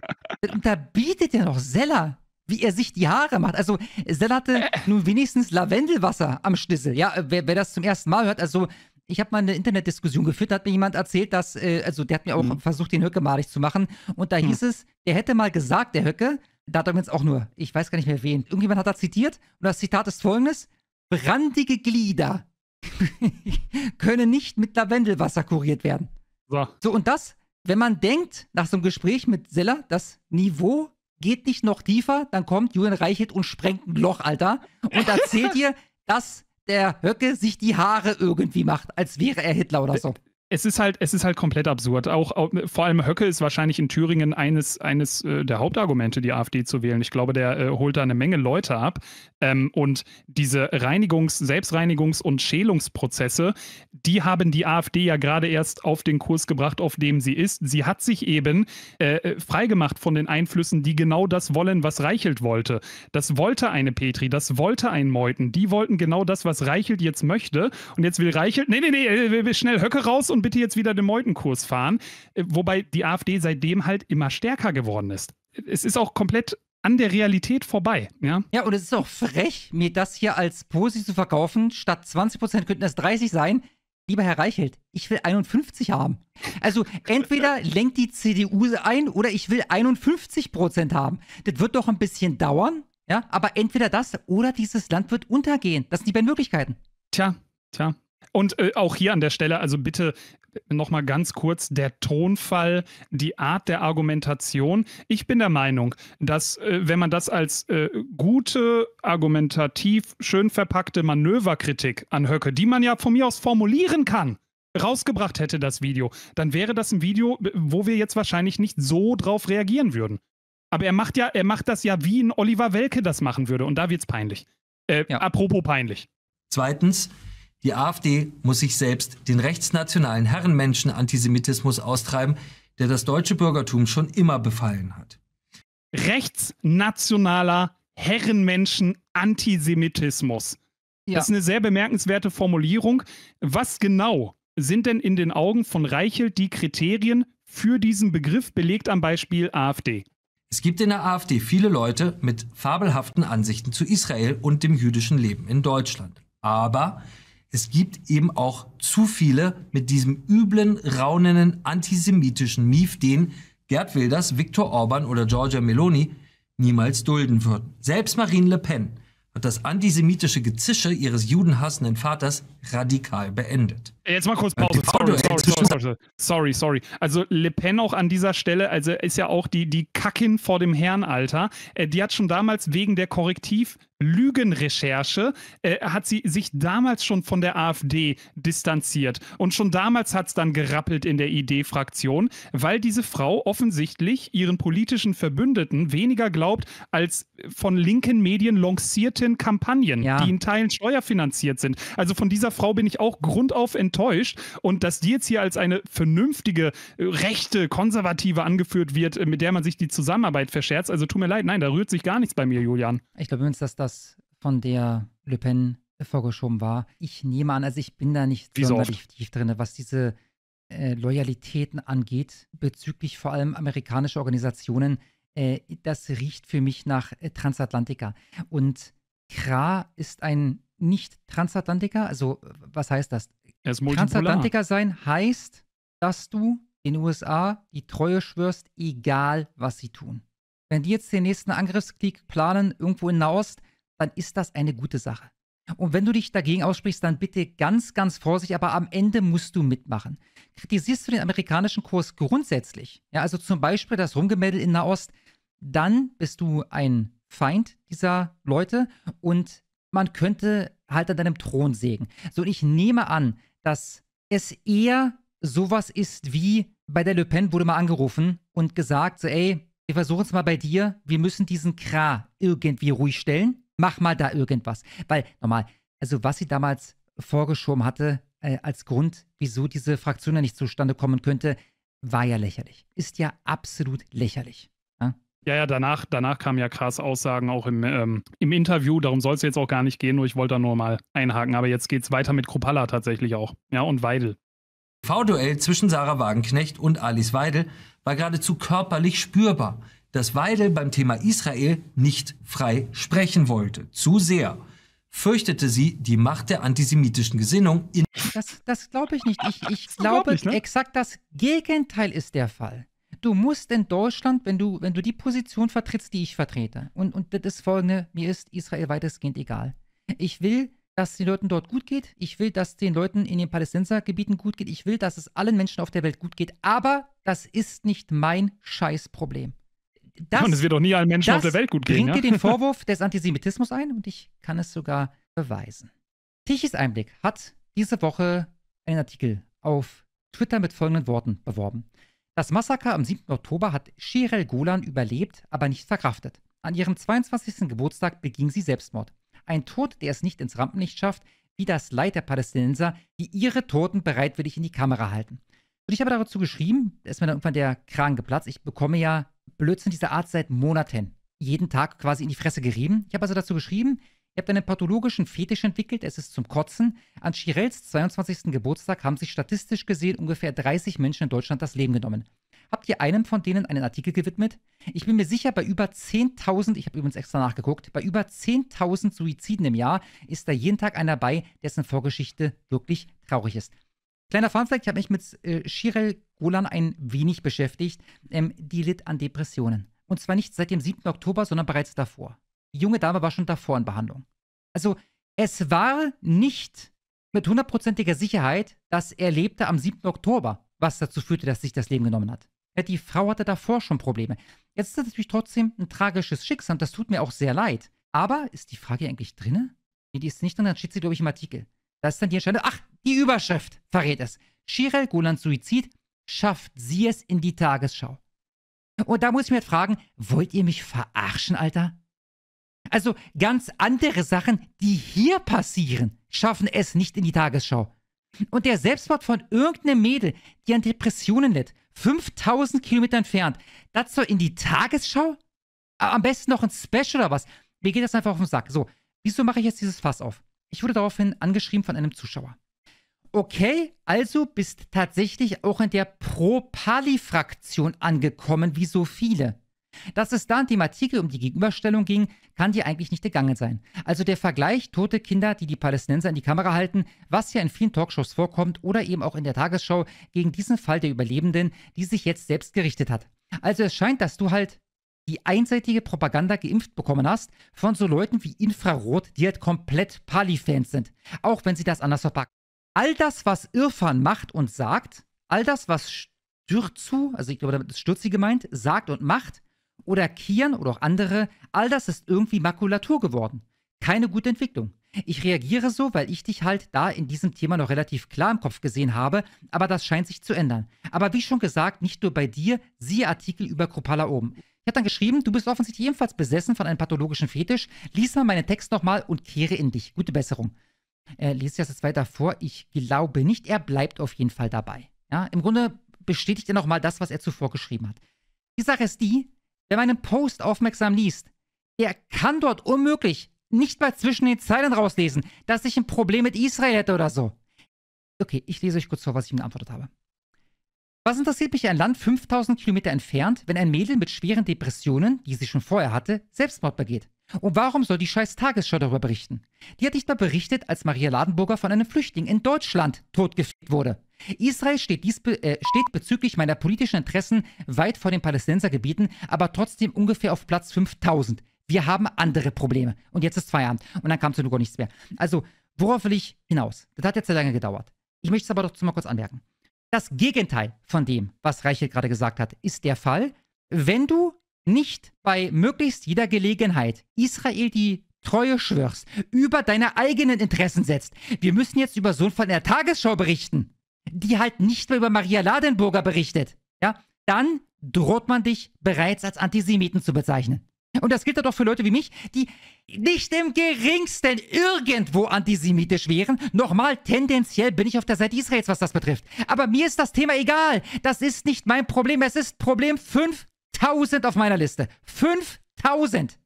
Das unterbietet ja noch Seller, wie er sich die Haare macht. Also, Seller hatte äh. nun wenigstens Lavendelwasser am Schlüssel. Ja, wer, wer das zum ersten Mal hört, also, ich habe mal eine Internetdiskussion geführt, da hat mir jemand erzählt, dass, äh, also der hat mir auch mhm. versucht, den Höcke malig zu machen. Und da mhm. hieß es, der hätte mal gesagt, der Höcke, da hat er übrigens auch nur, ich weiß gar nicht mehr wen, irgendjemand hat da zitiert und das Zitat ist folgendes: Brandige Glieder können nicht mit Lavendelwasser kuriert werden. So. so, und das, wenn man denkt, nach so einem Gespräch mit Seller, das Niveau geht nicht noch tiefer, dann kommt Julian Reichelt und sprengt ein Loch, Alter, und erzählt ihr, dass der Höcke sich die Haare irgendwie macht, als wäre er Hitler oder so es ist halt, es ist halt komplett absurd. Auch, auch, vor allem Höcke ist wahrscheinlich in Thüringen eines, eines äh, der Hauptargumente, die AfD zu wählen. Ich glaube, der äh, holt da eine Menge Leute ab. Ähm, und diese Reinigungs-, Selbstreinigungs- und Schälungsprozesse, die haben die AfD ja gerade erst auf den Kurs gebracht, auf dem sie ist. Sie hat sich eben äh, äh freigemacht von den Einflüssen, die genau das wollen, was Reichelt wollte. Das wollte eine Petri, das wollte ein Meuten. Die wollten genau das, was Reichelt jetzt möchte. Und jetzt will Reichelt, nee, nee, nee, äh, schnell Höcke raus und bitte jetzt wieder den Meutenkurs fahren. Äh, wobei die AfD seitdem halt immer stärker geworden ist. Es ist auch komplett an der Realität vorbei. Ja, ja und es ist auch frech, mir das hier als positiv zu verkaufen. Statt 20 Prozent könnten es 30 sein. Lieber Herr Reichelt, ich will 51 haben. Also entweder lenkt die CDU ein oder ich will 51 Prozent haben. Das wird doch ein bisschen dauern, ja, aber entweder das oder dieses Land wird untergehen. Das sind die beiden Möglichkeiten. Tja, tja. Und äh, auch hier an der Stelle, also bitte nochmal ganz kurz der Tonfall, die Art der Argumentation. Ich bin der Meinung, dass äh, wenn man das als äh, gute, argumentativ schön verpackte Manöverkritik an Höcke, die man ja von mir aus formulieren kann, rausgebracht hätte das Video, dann wäre das ein Video, wo wir jetzt wahrscheinlich nicht so drauf reagieren würden. Aber er macht ja, er macht das ja, wie ein Oliver Welke das machen würde. Und da wird es peinlich. Äh, ja. Apropos peinlich. Zweitens, die AfD muss sich selbst den rechtsnationalen Herrenmenschen-Antisemitismus austreiben, der das deutsche Bürgertum schon immer befallen hat. Rechtsnationaler Herrenmenschen-Antisemitismus. Ja. Das ist eine sehr bemerkenswerte Formulierung. Was genau sind denn in den Augen von Reichel die Kriterien für diesen Begriff belegt am Beispiel AfD? Es gibt in der AfD viele Leute mit fabelhaften Ansichten zu Israel und dem jüdischen Leben in Deutschland. Aber es gibt eben auch zu viele mit diesem üblen, raunenden, antisemitischen Mief, den Gerd Wilders, Viktor Orban oder Giorgia Meloni niemals dulden würden. Selbst Marine Le Pen hat das antisemitische Gezische ihres judenhassenden Vaters radikal beendet. Jetzt mal kurz Pause. Sorry sorry, sorry, sorry, sorry, Also Le Pen auch an dieser Stelle, also ist ja auch die, die Kackin vor dem Herrn, Alter. Äh, die hat schon damals wegen der Korrektiv Lügenrecherche äh, hat sie sich damals schon von der AfD distanziert. Und schon damals hat es dann gerappelt in der ID-Fraktion, weil diese Frau offensichtlich ihren politischen Verbündeten weniger glaubt als von linken Medien lancierten Kampagnen, ja. die in Teilen steuerfinanziert sind. Also von dieser Frau bin ich auch grundauf enttäuscht. Und dass die jetzt hier als eine vernünftige, äh, rechte, konservative angeführt wird, äh, mit der man sich die Zusammenarbeit verscherzt, also tut mir leid, nein, da rührt sich gar nichts bei mir, Julian. Ich glaube übrigens, dass da etwas von der Le Pen vorgeschoben war. Ich nehme an, also ich bin da nicht Wie sonderlich so tief drin, was diese äh, Loyalitäten angeht, bezüglich vor allem amerikanischer Organisationen. Äh, das riecht für mich nach äh, Transatlantiker. Und Kra ist ein Nicht-Transatlantiker. Also, was heißt das? Transatlantiker sein heißt, dass du den USA die Treue schwörst, egal was sie tun. Wenn die jetzt den nächsten Angriffskrieg planen, irgendwo in Nahost, dann ist das eine gute Sache. Und wenn du dich dagegen aussprichst, dann bitte ganz, ganz vorsichtig, aber am Ende musst du mitmachen. Kritisierst du den amerikanischen Kurs grundsätzlich, ja, also zum Beispiel das Rumgemädel in Nahost, dann bist du ein Feind dieser Leute und man könnte halt an deinem Thron sägen. So, und ich nehme an, dass es eher sowas ist wie bei der Le Pen wurde mal angerufen und gesagt, so, ey, wir versuchen es mal bei dir, wir müssen diesen Kra irgendwie ruhig stellen mach mal da irgendwas. Weil nochmal, also was sie damals vorgeschoben hatte äh, als Grund, wieso diese Fraktion ja nicht zustande kommen könnte, war ja lächerlich. Ist ja absolut lächerlich. Ja? Ja, danach, danach kamen ja krass Aussagen auch im, ähm, im Interview. Darum soll es jetzt auch gar nicht gehen, nur ich wollte da nur mal einhaken. Aber jetzt geht es weiter mit Kropalla tatsächlich auch. Ja, und Weidel. V-Duell zwischen Sarah Wagenknecht und Alice Weidel war geradezu körperlich spürbar dass Weidel beim Thema Israel nicht frei sprechen wollte. Zu sehr fürchtete sie die Macht der antisemitischen Gesinnung in. Das, das glaube ich nicht. Ich, ich glaube, ne? exakt das Gegenteil ist der Fall. Du musst in Deutschland, wenn du, wenn du die Position vertrittst, die ich vertrete, und, und das ist folgende, mir ist Israel weitestgehend egal. Ich will, dass den Leuten dort gut geht. Ich will, dass den Leuten in den Palästinensergebieten gut geht. Ich will, dass es allen Menschen auf der Welt gut geht. Aber das ist nicht mein Scheißproblem das, und es wird doch nie allen Menschen auf der Welt gut gehen. Bringt ja? dir den Vorwurf des Antisemitismus ein und ich kann es sogar beweisen. Tichys Einblick hat diese Woche einen Artikel auf Twitter mit folgenden Worten beworben. Das Massaker am 7. Oktober hat Shirel Golan überlebt, aber nicht verkraftet. An ihrem 22. Geburtstag beging sie Selbstmord. Ein Tod, der es nicht ins Rampenlicht schafft, wie das Leid der Palästinenser, die ihre Toten bereitwillig in die Kamera halten. Und ich habe dazu geschrieben, da ist mir dann irgendwann der Kragen geplatzt. Ich bekomme ja Blödsinn dieser Art seit Monaten. Jeden Tag quasi in die Fresse gerieben. Ich habe also dazu geschrieben, ihr habt einen pathologischen Fetisch entwickelt, es ist zum Kotzen. An Chirels 22. Geburtstag haben sich statistisch gesehen ungefähr 30 Menschen in Deutschland das Leben genommen. Habt ihr einem von denen einen Artikel gewidmet? Ich bin mir sicher, bei über 10.000, ich habe übrigens extra nachgeguckt, bei über 10.000 Suiziden im Jahr ist da jeden Tag einer bei, dessen Vorgeschichte wirklich traurig ist. Kleiner Funfact, ich habe mich mit äh, Shirel Golan ein wenig beschäftigt. Ähm, die litt an Depressionen. Und zwar nicht seit dem 7. Oktober, sondern bereits davor. Die junge Dame war schon davor in Behandlung. Also es war nicht mit hundertprozentiger Sicherheit, dass er lebte am 7. Oktober, was dazu führte, dass sich das Leben genommen hat. Ja, die Frau hatte davor schon Probleme. Jetzt ist das natürlich trotzdem ein tragisches Schicksal das tut mir auch sehr leid. Aber ist die Frage eigentlich drinne? Nee, die ist nicht drin, dann steht sie, glaube ich, im Artikel. Das ist die Entscheidung. Ach, die Überschrift verrät es. Shirel Golans Suizid, schafft sie es in die Tagesschau. Und da muss ich mir halt fragen, wollt ihr mich verarschen, Alter? Also ganz andere Sachen, die hier passieren, schaffen es nicht in die Tagesschau. Und der Selbstmord von irgendeinem Mädel, die an Depressionen litt, 5000 Kilometer entfernt, das soll in die Tagesschau? Am besten noch ein Special oder was? Mir geht das einfach auf den Sack. So, wieso mache ich jetzt dieses Fass auf? Ich wurde daraufhin angeschrieben von einem Zuschauer. Okay, also bist tatsächlich auch in der Pro-Pali-Fraktion angekommen, wie so viele. Dass es da in dem Artikel um die Gegenüberstellung ging, kann dir eigentlich nicht gegangen sein. Also der Vergleich tote Kinder, die die Palästinenser in die Kamera halten, was ja in vielen Talkshows vorkommt oder eben auch in der Tagesschau, gegen diesen Fall der Überlebenden, die sich jetzt selbst gerichtet hat. Also es scheint, dass du halt die einseitige Propaganda geimpft bekommen hast von so Leuten wie Infrarot, die halt komplett Pali-Fans sind, auch wenn sie das anders verpacken. All das, was Irfan macht und sagt, all das, was Stürzu, also ich glaube, damit ist Stürzi gemeint, sagt und macht, oder Kian oder auch andere, all das ist irgendwie Makulatur geworden. Keine gute Entwicklung. Ich reagiere so, weil ich dich halt da in diesem Thema noch relativ klar im Kopf gesehen habe, aber das scheint sich zu ändern. Aber wie schon gesagt, nicht nur bei dir, siehe Artikel über Kropala oben. Ich habe dann geschrieben, du bist offensichtlich ebenfalls besessen von einem pathologischen Fetisch. Lies mal meinen Text nochmal und kehre in dich. Gute Besserung. Er lese das jetzt weiter vor. Ich glaube nicht, er bleibt auf jeden Fall dabei. Ja, Im Grunde bestätigt er nochmal das, was er zuvor geschrieben hat. Die Sache ist die, wer meinen Post aufmerksam liest, der kann dort unmöglich nicht mal zwischen den Zeilen rauslesen, dass ich ein Problem mit Israel hätte oder so. Okay, ich lese euch kurz vor, was ich ihm geantwortet habe. Was interessiert mich ein Land 5000 Kilometer entfernt, wenn ein Mädel mit schweren Depressionen, die sie schon vorher hatte, Selbstmord begeht? Und warum soll die scheiß Tagesschau darüber berichten? Die hat nicht mal berichtet, als Maria Ladenburger von einem Flüchtling in Deutschland totgefickt wurde. Israel steht, dies, äh, steht bezüglich meiner politischen Interessen weit vor den Palästinensergebieten, aber trotzdem ungefähr auf Platz 5000. Wir haben andere Probleme. Und jetzt ist Feierabend. Und dann kam zu Lugo nichts mehr. Also, worauf will ich hinaus? Das hat jetzt sehr lange gedauert. Ich möchte es aber doch mal kurz anmerken. Das Gegenteil von dem, was Reichel gerade gesagt hat, ist der Fall. Wenn du nicht bei möglichst jeder Gelegenheit Israel die Treue schwörst, über deine eigenen Interessen setzt. Wir müssen jetzt über so einen Fall in der Tagesschau berichten, die halt nicht mehr über Maria Ladenburger berichtet. Ja, dann droht man dich bereits als Antisemiten zu bezeichnen. Und das gilt ja doch für Leute wie mich, die nicht im geringsten irgendwo antisemitisch wären. Nochmal, tendenziell bin ich auf der Seite Israels, was das betrifft. Aber mir ist das Thema egal. Das ist nicht mein Problem. Es ist Problem 5000 auf meiner Liste. 5000.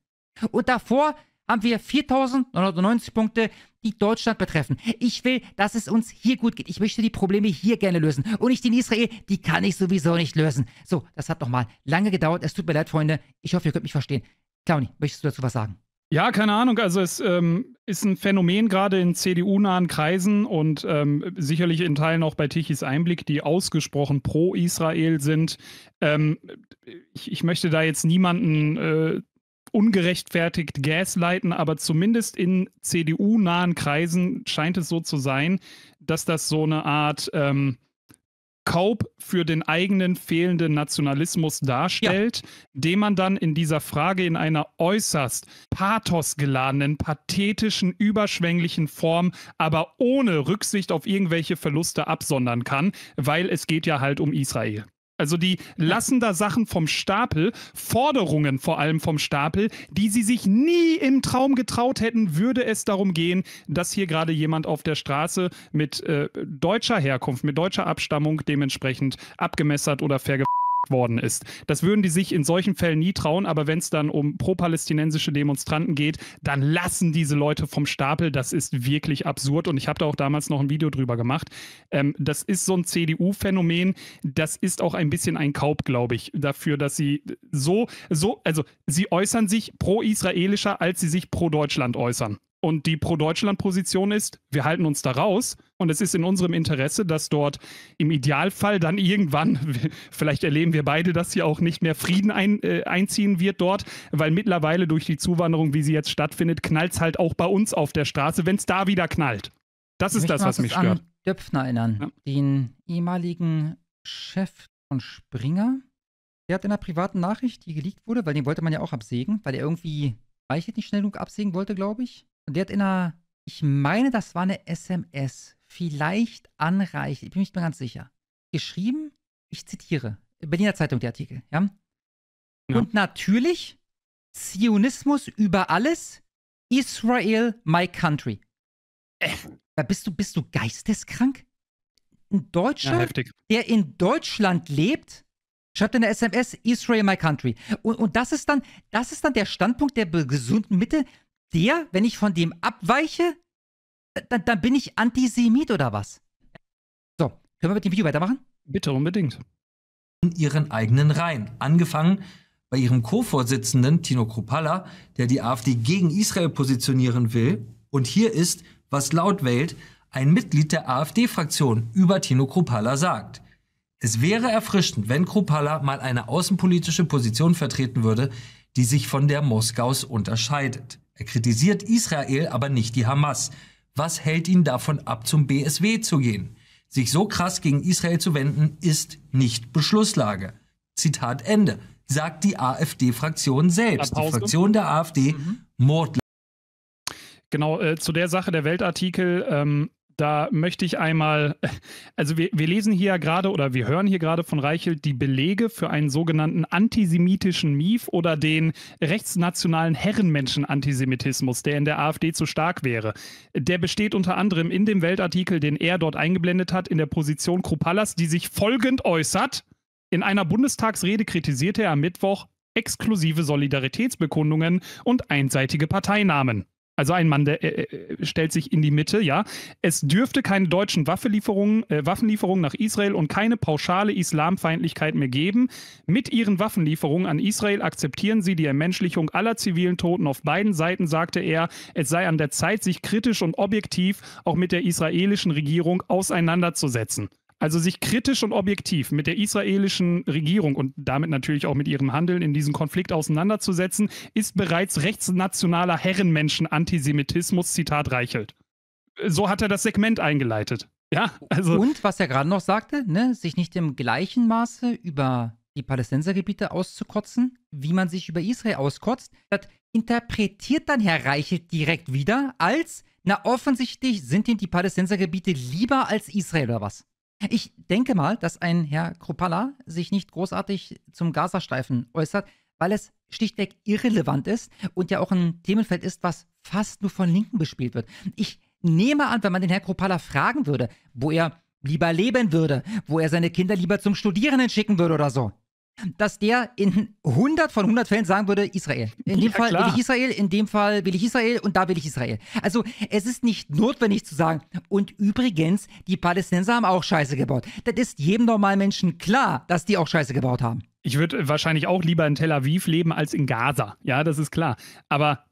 Und davor haben wir 4990 Punkte die Deutschland betreffen. Ich will, dass es uns hier gut geht. Ich möchte die Probleme hier gerne lösen. Und nicht in Israel, die kann ich sowieso nicht lösen. So, das hat nochmal lange gedauert. Es tut mir leid, Freunde. Ich hoffe, ihr könnt mich verstehen. Clowny, möchtest du dazu was sagen? Ja, keine Ahnung. Also es ähm, ist ein Phänomen gerade in CDU-nahen Kreisen und ähm, sicherlich in Teilen auch bei Tichys Einblick, die ausgesprochen pro-Israel sind. Ähm, ich, ich, möchte da jetzt niemanden äh, ungerechtfertigt gaslighten, aber zumindest in CDU-nahen Kreisen scheint es so zu sein, dass das so eine Art ähm, Kaub für den eigenen fehlenden Nationalismus darstellt, ja. den man dann in dieser Frage in einer äußerst pathosgeladenen, pathetischen, überschwänglichen Form, aber ohne Rücksicht auf irgendwelche Verluste absondern kann, weil es geht ja halt um Israel. Also die lassen da Sachen vom Stapel, Forderungen vor allem vom Stapel, die sie sich nie im Traum getraut hätten, würde es darum gehen, dass hier gerade jemand auf der Straße mit äh, deutscher Herkunft, mit deutscher Abstammung dementsprechend abgemessert oder vergewaltigt worden ist. Das würden die sich in solchen Fällen nie trauen, aber wenn es dann um pro-palästinensische Demonstranten geht, dann lassen diese Leute vom Stapel. Das ist wirklich absurd und ich habe da auch damals noch ein Video drüber gemacht. Ähm, das ist so ein CDU-Phänomen. Das ist auch ein bisschen ein Kaub, glaube ich, dafür, dass sie so, so, also sie äußern sich pro-israelischer, als sie sich pro-Deutschland äußern. Und die pro-Deutschland-Position ist, wir halten uns da raus und es ist in unserem Interesse, dass dort im Idealfall dann irgendwann, vielleicht erleben wir beide dass hier auch nicht mehr, Frieden ein, äh, einziehen wird dort, weil mittlerweile durch die Zuwanderung, wie sie jetzt stattfindet, knallt es halt auch bei uns auf der Straße, wenn es da wieder knallt. Das ist das, was mich stört. An Döpfner erinnern, ja. den ehemaligen Chef von Springer. Der hat in einer privaten Nachricht, die geleakt wurde, weil den wollte man ja auch absägen, weil er irgendwie Reichelt nicht schnell genug absägen wollte, glaube ich. Und der hat in einer, ich meine, das war eine SMS vielleicht anreicht, ich bin mir nicht mehr ganz sicher, geschrieben, ich zitiere, Berliner Zeitung der Artikel, ja? ja. Und natürlich, Zionismus über alles, Israel my country. Äh, bist du, bist du geisteskrank? Ein Deutscher, ja, der in Deutschland lebt, schreibt in der SMS Israel my country. Und, und das ist dann, das ist dann der Standpunkt der gesunden Mitte, der, wenn ich von dem abweiche, äh, dann, dann bin ich Antisemit oder was? So, können wir mit dem Video weitermachen? Bitte unbedingt. In ihren eigenen Reihen. Angefangen bei ihrem Co-Vorsitzenden Tino Kropalla, der die AfD gegen Israel positionieren will. Und hier ist, was laut wählt, ein Mitglied der AfD-Fraktion über Tino Kropalla sagt. Es wäre erfrischend, wenn Kropalla mal eine außenpolitische Position vertreten würde, die sich von der Moskaus unterscheidet. Er kritisiert Israel, aber nicht die Hamas. Was hält ihn davon ab, zum BSW zu gehen? Sich so krass gegen Israel zu wenden, ist nicht Beschlusslage. Zitat Ende, sagt die AfD-Fraktion selbst. Die Fraktion der AfD, mhm. Mordlage. Genau, äh, zu der Sache der Weltartikel. Ähm, da möchte ich einmal, also wir, wir lesen hier gerade oder wir hören hier gerade von Reichelt die Belege für einen sogenannten antisemitischen Mief oder den rechtsnationalen Herrenmenschen-Antisemitismus, der in der AfD zu stark wäre. Der besteht unter anderem in dem Weltartikel, den er dort eingeblendet hat, in der Position Krupalas, die sich folgend äußert. In einer Bundestagsrede kritisierte er am Mittwoch exklusive Solidaritätsbekundungen und einseitige Parteinamen also ein Mann, der äh, äh, stellt sich in die Mitte, ja. Es dürfte keine deutschen Waffenlieferungen, äh, Waffenlieferungen nach Israel und keine pauschale Islamfeindlichkeit mehr geben. Mit ihren Waffenlieferungen an Israel akzeptieren sie die Ermenschlichung aller zivilen Toten auf beiden Seiten, sagte er. Es sei an der Zeit, sich kritisch und objektiv auch mit der israelischen Regierung auseinanderzusetzen. Also sich kritisch und objektiv mit der israelischen Regierung und damit natürlich auch mit ihrem Handeln in diesem Konflikt auseinanderzusetzen, ist bereits rechtsnationaler Herrenmenschen-Antisemitismus, Zitat Reichelt. So hat er das Segment eingeleitet. Ja, also. Und was er gerade noch sagte, ne, sich nicht im gleichen Maße über die Palästinensergebiete auszukotzen, wie man sich über Israel auskotzt, das interpretiert dann Herr Reichelt direkt wieder als, na offensichtlich sind ihm die Palästinensergebiete lieber als Israel oder was? Ich denke mal, dass ein Herr Kropala sich nicht großartig zum Gazastreifen äußert, weil es schlichtweg irrelevant ist und ja auch ein Themenfeld ist, was fast nur von Linken bespielt wird. Ich nehme an, wenn man den Herrn Kropala fragen würde, wo er lieber leben würde, wo er seine Kinder lieber zum Studierenden schicken würde oder so, dass der in 100 von 100 Fällen sagen würde, Israel. In dem ja, Fall klar. will ich Israel, in dem Fall will ich Israel und da will ich Israel. Also es ist nicht notwendig zu sagen, und übrigens, die Palästinenser haben auch Scheiße gebaut. Das ist jedem normalen Menschen klar, dass die auch Scheiße gebaut haben. Ich würde wahrscheinlich auch lieber in Tel Aviv leben als in Gaza. Ja, das ist klar. Aber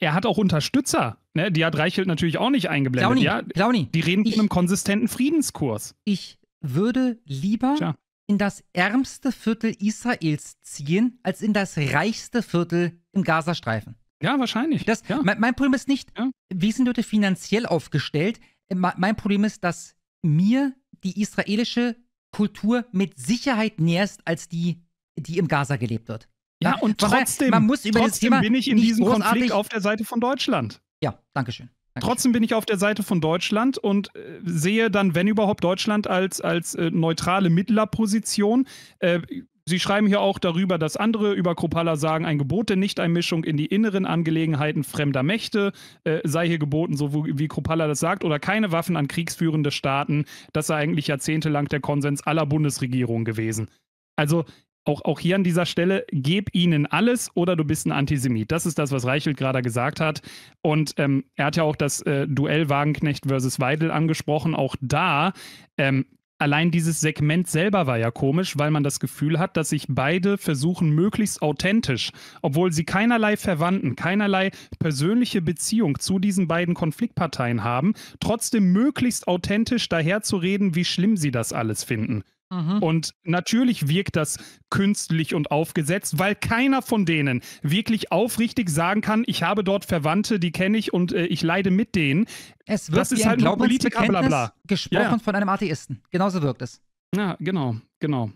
er hat auch Unterstützer. Ne? Die hat Reichelt natürlich auch nicht eingeblendet. Klauni, ja? Klauni, die reden ich, von einem konsistenten Friedenskurs. Ich würde lieber ja in das ärmste Viertel Israels ziehen, als in das reichste Viertel im Gazastreifen. Ja, wahrscheinlich. Das, ja. Mein, mein, Problem ist nicht, ja. wie sind Leute finanziell aufgestellt? Äh, mein Problem ist, dass mir die israelische Kultur mit Sicherheit näher ist als die, die im Gaza gelebt wird. Ja, und trotzdem, man muss über trotzdem das Thema bin ich in diesem Konflikt auf der Seite von Deutschland. Ja, danke schön. Trotzdem bin ich auf der Seite von Deutschland und äh, sehe dann, wenn überhaupt, Deutschland als, als äh, neutrale Mittlerposition. Äh, Sie schreiben hier auch darüber, dass andere über Kropala sagen, ein Gebot der Nichteinmischung in die inneren Angelegenheiten fremder Mächte äh, sei hier geboten, so wie Kropala das sagt, oder keine Waffen an kriegsführende Staaten. Das sei eigentlich jahrzehntelang der Konsens aller Bundesregierungen gewesen. Also auch, auch hier an dieser Stelle, gib ihnen alles oder du bist ein Antisemit. Das ist das, was Reichelt gerade gesagt hat. Und ähm, er hat ja auch das äh, Duell Wagenknecht versus Weidel angesprochen. Auch da ähm, allein dieses Segment selber war ja komisch, weil man das Gefühl hat, dass sich beide versuchen, möglichst authentisch, obwohl sie keinerlei Verwandten, keinerlei persönliche Beziehung zu diesen beiden Konfliktparteien haben, trotzdem möglichst authentisch daherzureden, wie schlimm sie das alles finden. Mhm. Und natürlich wirkt das künstlich und aufgesetzt, weil keiner von denen wirklich aufrichtig sagen kann, ich habe dort Verwandte, die kenne ich und äh, ich leide mit denen. Es wird das ist halt nur Politiker, bla bla. Gesprochen ja. von einem Atheisten. Genauso wirkt es. Ja, genau, genau.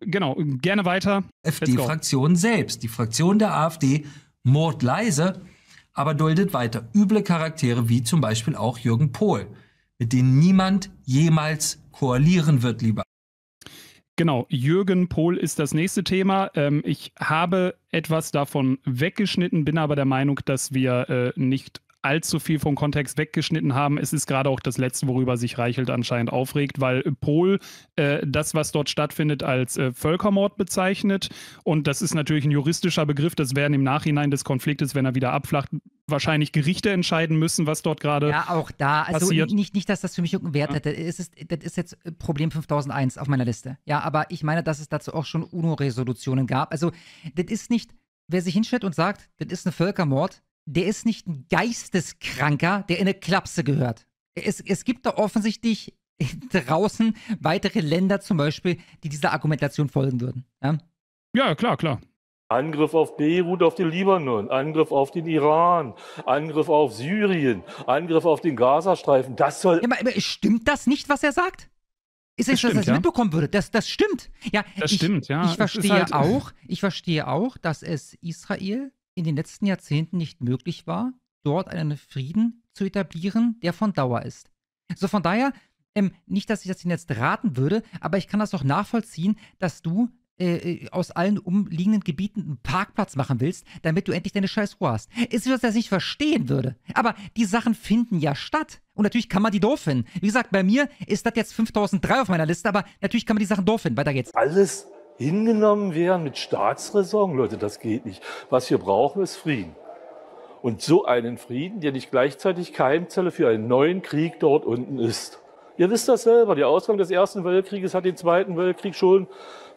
Genau, gerne weiter. fd fraktion selbst, die Fraktion der AfD, mordleise, aber duldet weiter üble Charaktere wie zum Beispiel auch Jürgen Pohl, mit denen niemand jemals koalieren wird, lieber Genau, Jürgen Pohl ist das nächste Thema. Ähm, ich habe etwas davon weggeschnitten, bin aber der Meinung, dass wir äh, nicht allzu viel vom Kontext weggeschnitten haben. Es ist gerade auch das Letzte, worüber sich Reichelt anscheinend aufregt, weil Pol äh, das, was dort stattfindet, als äh, Völkermord bezeichnet. Und das ist natürlich ein juristischer Begriff. Das werden im Nachhinein des Konfliktes, wenn er wieder abflacht, wahrscheinlich Gerichte entscheiden müssen, was dort gerade passiert. Ja, auch da. Also passiert. nicht, nicht, dass das für mich irgendeinen Wert ja. hätte. Es ist, das ist jetzt Problem 5001 auf meiner Liste. Ja, aber ich meine, dass es dazu auch schon UNO-Resolutionen gab. Also, das ist nicht, wer sich hinstellt und sagt, das ist ein Völkermord, der ist nicht ein Geisteskranker, der in eine Klapse gehört. Es, es gibt da offensichtlich draußen weitere Länder zum Beispiel, die dieser Argumentation folgen würden. Ja, ja klar, klar. Angriff auf Beirut, auf den Libanon, Angriff auf den Iran, Angriff auf Syrien, Angriff auf den Gazastreifen. Das soll. Ja, aber, stimmt das nicht, was er sagt? Ist es, das stimmt, dass ich ja. mitbekommen würde? Das, das stimmt. Ja, das ich, stimmt, ja. Ich verstehe, halt auch, ich verstehe auch, dass es Israel in den letzten Jahrzehnten nicht möglich war, dort einen Frieden zu etablieren, der von Dauer ist. So von daher, ähm, nicht, dass ich das Ihnen jetzt raten würde, aber ich kann das doch nachvollziehen, dass du äh, äh, aus allen umliegenden Gebieten einen Parkplatz machen willst, damit du endlich deine scheiß Ruhe hast. Ist so, dass ich das nicht verstehen würde. Aber die Sachen finden ja statt. Und natürlich kann man die doof finden. Wie gesagt, bei mir ist das jetzt 5003 auf meiner Liste, aber natürlich kann man die Sachen doof finden. Weiter geht's. Alles hingenommen werden mit Staatsräson, Leute, das geht nicht. Was wir brauchen, ist Frieden. Und so einen Frieden, der nicht gleichzeitig Keimzelle für einen neuen Krieg dort unten ist. Ihr wisst das selber, der Ausgang des Ersten Weltkrieges hat den Zweiten Weltkrieg schon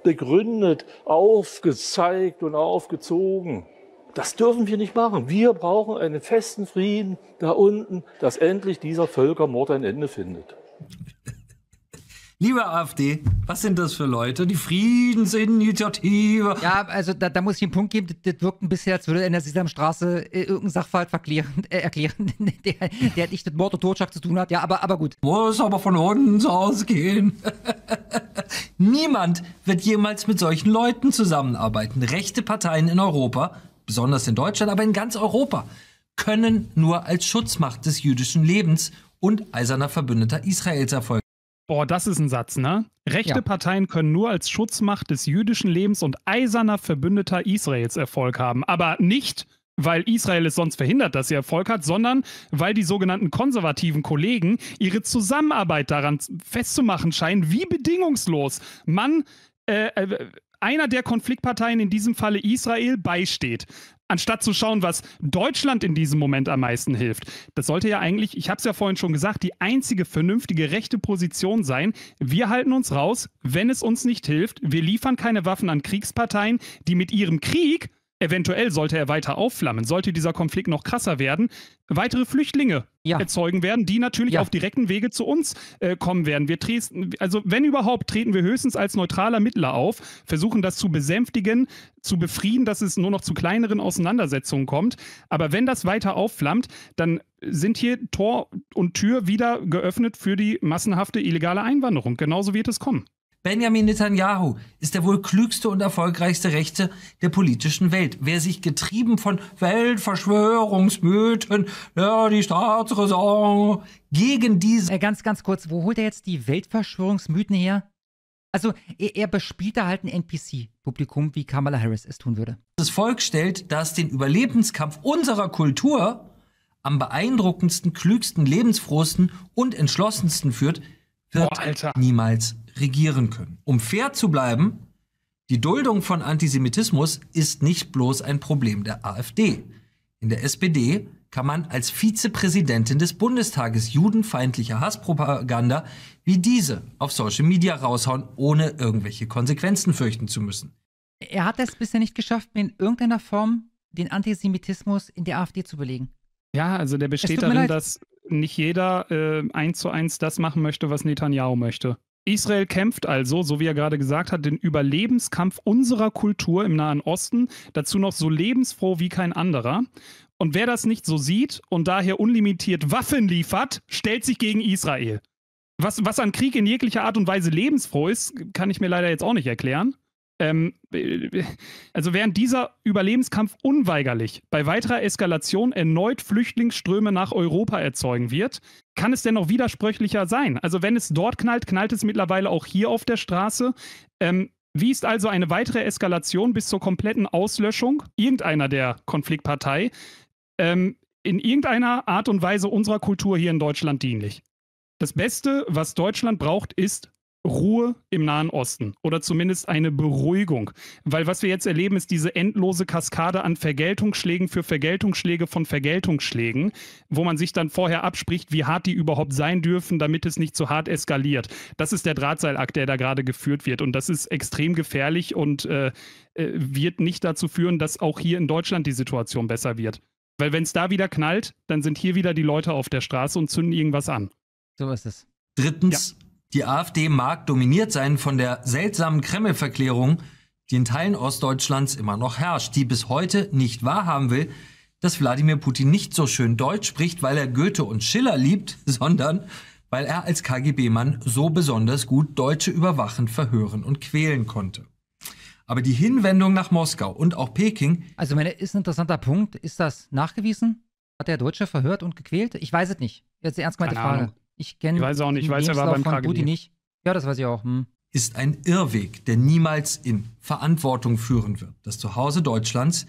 begründet, aufgezeigt und aufgezogen. Das dürfen wir nicht machen. Wir brauchen einen festen Frieden da unten, dass endlich dieser Völkermord ein Ende findet. Liebe AfD, was sind das für Leute? Die Friedensinitiative. Ja, also da, da muss ich einen Punkt geben, das, das wirkt ein bisschen, als würde in der Sesamstraße äh, irgendein Sachverhalt verklären, äh, erklären, der, der nicht mit Mord und Totschlag zu tun hat. Ja, aber, aber gut. Muss aber von uns ausgehen. Niemand wird jemals mit solchen Leuten zusammenarbeiten. Rechte Parteien in Europa, besonders in Deutschland, aber in ganz Europa, können nur als Schutzmacht des jüdischen Lebens und eiserner Verbündeter Israels erfolgen. Boah, das ist ein Satz, ne? Rechte ja. Parteien können nur als Schutzmacht des jüdischen Lebens und eiserner Verbündeter Israels Erfolg haben, aber nicht, weil Israel es sonst verhindert, dass sie Erfolg hat, sondern weil die sogenannten konservativen Kollegen ihre Zusammenarbeit daran festzumachen scheinen, wie bedingungslos man äh, äh einer der Konfliktparteien, in diesem Falle Israel, beisteht anstatt zu schauen, was Deutschland in diesem Moment am meisten hilft. Das sollte ja eigentlich, ich habe es ja vorhin schon gesagt, die einzige vernünftige rechte Position sein. Wir halten uns raus, wenn es uns nicht hilft. Wir liefern keine Waffen an Kriegsparteien, die mit ihrem Krieg Eventuell sollte er weiter aufflammen, sollte dieser Konflikt noch krasser werden, weitere Flüchtlinge ja. erzeugen werden, die natürlich ja. auf direkten Wege zu uns äh, kommen werden. Wir treten, also wenn überhaupt, treten wir höchstens als neutraler Mittler auf, versuchen das zu besänftigen, zu befrieden, dass es nur noch zu kleineren Auseinandersetzungen kommt. Aber wenn das weiter aufflammt, dann sind hier Tor und Tür wieder geöffnet für die massenhafte illegale Einwanderung. Genauso wird es kommen. Benjamin Netanyahu ist der wohl klügste und erfolgreichste Rechte der politischen Welt. Wer sich getrieben von Weltverschwörungsmythen, ja, die Staatsräson, gegen diese... Äh, ganz, ganz kurz, wo holt er jetzt die Weltverschwörungsmythen her? Also er, er bespielt da halt ein NPC-Publikum, wie Kamala Harris es tun würde. Das Volk stellt, dass den Überlebenskampf unserer Kultur am beeindruckendsten, klügsten, lebensfrohsten und entschlossensten führt, wird Boah, niemals regieren können. Um fair zu bleiben, die Duldung von Antisemitismus ist nicht bloß ein Problem der AfD. In der SPD kann man als Vizepräsidentin des Bundestages judenfeindliche Hasspropaganda wie diese auf Social Media raushauen, ohne irgendwelche Konsequenzen fürchten zu müssen. Er hat es bisher nicht geschafft, in irgendeiner Form den Antisemitismus in der AfD zu belegen. Ja, also der besteht darin, dass nicht jeder äh, eins zu eins das machen möchte, was Netanyahu möchte. Israel kämpft also, so wie er gerade gesagt hat, den Überlebenskampf unserer Kultur im Nahen Osten, dazu noch so lebensfroh wie kein anderer. Und wer das nicht so sieht und daher unlimitiert Waffen liefert, stellt sich gegen Israel. Was, was an Krieg in jeglicher Art und Weise lebensfroh ist, kann ich mir leider jetzt auch nicht erklären. Ähm, äh, also während dieser Überlebenskampf unweigerlich bei weiterer Eskalation erneut Flüchtlingsströme nach Europa erzeugen wird, kann es denn noch widersprüchlicher sein? Also wenn es dort knallt, knallt es mittlerweile auch hier auf der Straße. Ähm, wie ist also eine weitere Eskalation bis zur kompletten Auslöschung irgendeiner der Konfliktpartei ähm, in irgendeiner Art und Weise unserer Kultur hier in Deutschland dienlich? Das Beste, was Deutschland braucht, ist Ruhe im Nahen Osten oder zumindest eine Beruhigung. Weil was wir jetzt erleben, ist diese endlose Kaskade an Vergeltungsschlägen für Vergeltungsschläge von Vergeltungsschlägen, wo man sich dann vorher abspricht, wie hart die überhaupt sein dürfen, damit es nicht zu hart eskaliert. Das ist der Drahtseilakt, der da gerade geführt wird. Und das ist extrem gefährlich und äh, äh wird nicht dazu führen, dass auch hier in Deutschland die Situation besser wird. Weil wenn es da wieder knallt, dann sind hier wieder die Leute auf der Straße und zünden irgendwas an. So ist es. Drittens, ja. Die AfD mag dominiert sein von der seltsamen Kreml-Verklärung, die in Teilen Ostdeutschlands immer noch herrscht, die bis heute nicht wahrhaben will, dass Wladimir Putin nicht so schön Deutsch spricht, weil er Goethe und Schiller liebt, sondern weil er als KGB-Mann so besonders gut Deutsche überwachen, verhören und quälen konnte. Aber die Hinwendung nach Moskau und auch Peking. Also, meine, ist ein interessanter Punkt. Ist das nachgewiesen? Hat der Deutsche verhört und gequält? Ich weiß es nicht. Jetzt die ernst gemeinte Frage. Ahnung. Ich kenne. Ich weiß auch nicht, ich weiß, er beim KGB. Putin nicht. Ja, das weiß ich auch. Hm. Ist ein Irrweg, der niemals in Verantwortung führen wird. Das Zuhause Deutschlands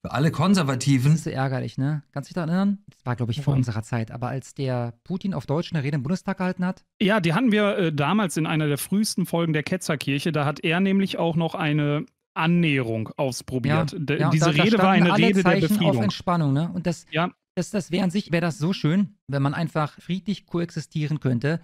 für alle Konservativen. Das ist so ärgerlich, ne? Kannst du dich daran erinnern? Das war, glaube ich, vor ja. unserer Zeit. Aber als der Putin auf Deutsch eine Rede im Bundestag gehalten hat? Ja, die hatten wir äh, damals in einer der frühesten Folgen der Ketzerkirche. Da hat er nämlich auch noch eine Annäherung ausprobiert. Ja, ja, diese da, da Rede war eine Rede Zeichen der Befriedung. Auf Entspannung, ne? Und das, ja. Das, das wäre an sich, wäre das so schön, wenn man einfach friedlich koexistieren könnte,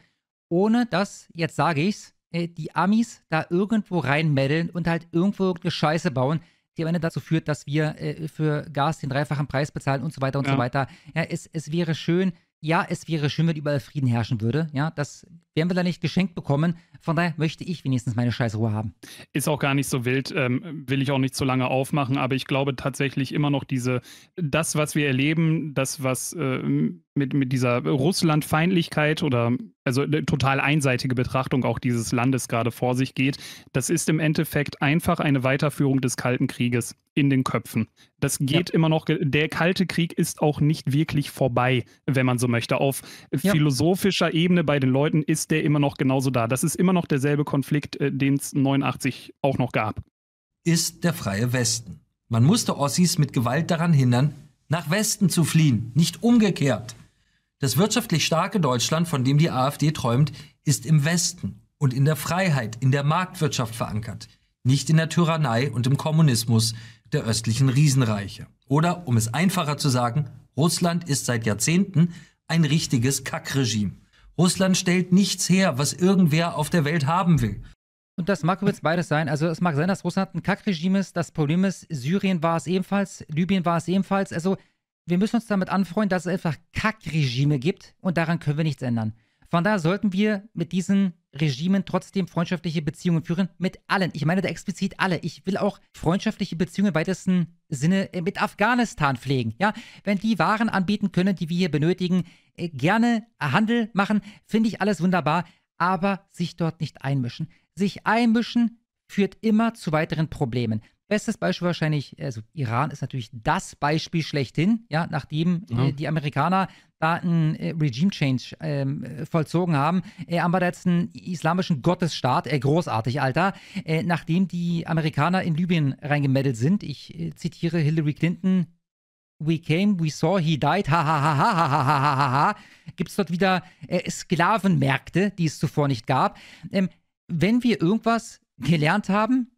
ohne dass, jetzt sage ich's, äh, die Amis da irgendwo reinmeddeln und halt irgendwo irgendeine Scheiße bauen, die am Ende dazu führt, dass wir äh, für Gas den dreifachen Preis bezahlen und so weiter und ja. so weiter. Ja, es, es wäre schön, ja, es wäre schön, wenn überall Frieden herrschen würde. Ja, das werden wir da nicht geschenkt bekommen. Von daher möchte ich wenigstens meine Scheißruhe haben. Ist auch gar nicht so wild, ähm, will ich auch nicht so lange aufmachen, aber ich glaube tatsächlich immer noch diese, das, was wir erleben, das, was ähm, mit, mit dieser Russlandfeindlichkeit oder also äh, total einseitige Betrachtung auch dieses Landes gerade vor sich geht, das ist im Endeffekt einfach eine Weiterführung des Kalten Krieges in den Köpfen. Das geht ja. immer noch, äh, der Kalte Krieg ist auch nicht wirklich vorbei, wenn man so möchte. Auf ja. philosophischer Ebene bei den Leuten ist der immer noch genauso da. Das ist immer noch derselbe Konflikt, äh, den es 89 auch noch gab. Ist der freie Westen. Man musste Ossis mit Gewalt daran hindern, nach Westen zu fliehen, nicht umgekehrt. Das wirtschaftlich starke Deutschland, von dem die AfD träumt, ist im Westen und in der Freiheit, in der Marktwirtschaft verankert, nicht in der Tyrannei und im Kommunismus der östlichen Riesenreiche. Oder, um es einfacher zu sagen, Russland ist seit Jahrzehnten ein richtiges Kackregime. Russland stellt nichts her, was irgendwer auf der Welt haben will. Und das mag übrigens beides sein. Also es mag sein, dass Russland ein Kackregime ist. Das Problem ist, Syrien war es ebenfalls, Libyen war es ebenfalls. Also wir müssen uns damit anfreunden, dass es einfach Kackregime gibt und daran können wir nichts ändern. Von daher sollten wir mit diesen Regimen trotzdem freundschaftliche Beziehungen führen, mit allen. Ich meine da explizit alle. Ich will auch freundschaftliche Beziehungen im weitesten Sinne äh, mit Afghanistan pflegen. Ja, wenn die Waren anbieten können, die wir hier benötigen, äh, gerne Handel machen, finde ich alles wunderbar, aber sich dort nicht einmischen. Sich einmischen führt immer zu weiteren Problemen. Bestes Beispiel wahrscheinlich, also Iran ist natürlich das Beispiel schlechthin, ja, nachdem äh, ja. Äh, die Amerikaner da einen äh, Regime-Change ähm, vollzogen haben, äh, haben wir da jetzt einen islamischen Gottesstaat, äh, großartig, Alter, äh, nachdem die Amerikaner in Libyen reingemeldet sind. Ich äh, zitiere Hillary Clinton, We came, we saw, he died, ha ha ha ha ha ha ha ha gibt es dort wieder Sklavenmärkte, die es zuvor nicht gab. Ähm, wenn wir irgendwas gelernt haben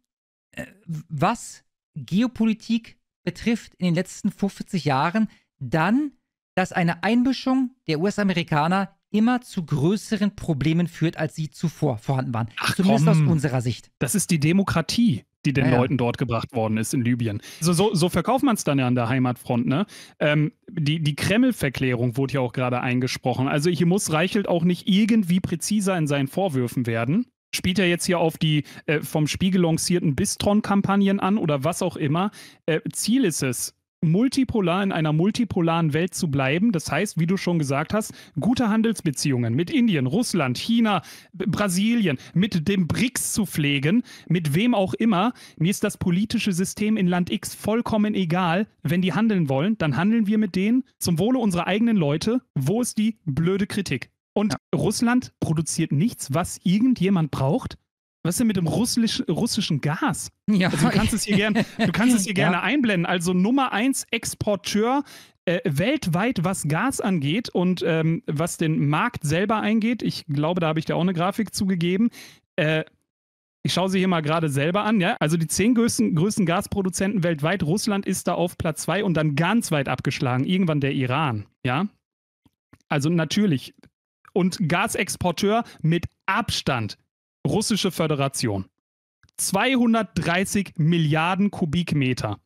äh, was Geopolitik betrifft in den letzten 50 Jahren, dann, dass eine Einmischung der US-Amerikaner immer zu größeren Problemen führt, als sie zuvor vorhanden waren. Ach, Zumindest komm. aus unserer Sicht. Das ist die Demokratie die den ja, Leuten ja. dort gebracht worden ist in Libyen. So, so, so verkauft man es dann ja an der Heimatfront. Ne? Ähm, die die Kreml-Verklärung wurde ja auch gerade eingesprochen. Also hier muss Reichelt auch nicht irgendwie präziser in seinen Vorwürfen werden spielt er jetzt hier auf die äh, vom Spiegel lancierten Bistron-Kampagnen an oder was auch immer. Äh, Ziel ist es, multipolar in einer multipolaren Welt zu bleiben. Das heißt, wie du schon gesagt hast, gute Handelsbeziehungen mit Indien, Russland, China, Brasilien, mit dem BRICS zu pflegen, mit wem auch immer. Mir ist das politische System in Land X vollkommen egal. Wenn die handeln wollen, dann handeln wir mit denen zum Wohle unserer eigenen Leute. Wo ist die blöde Kritik? Und ja. Russland produziert nichts, was irgendjemand braucht. Was ist denn mit dem russisch, russischen Gas? Ja. Also du kannst es hier, gern, du kannst es hier ja. gerne einblenden. Also Nummer eins Exporteur äh, weltweit, was Gas angeht und ähm, was den Markt selber eingeht. Ich glaube, da habe ich dir auch eine Grafik zugegeben. Äh, ich schaue sie hier mal gerade selber an. Ja? Also die zehn größten, größten Gasproduzenten weltweit. Russland ist da auf Platz zwei und dann ganz weit abgeschlagen. Irgendwann der Iran. Ja. Also natürlich, und Gasexporteur mit Abstand Russische Föderation. 230 Milliarden Kubikmeter.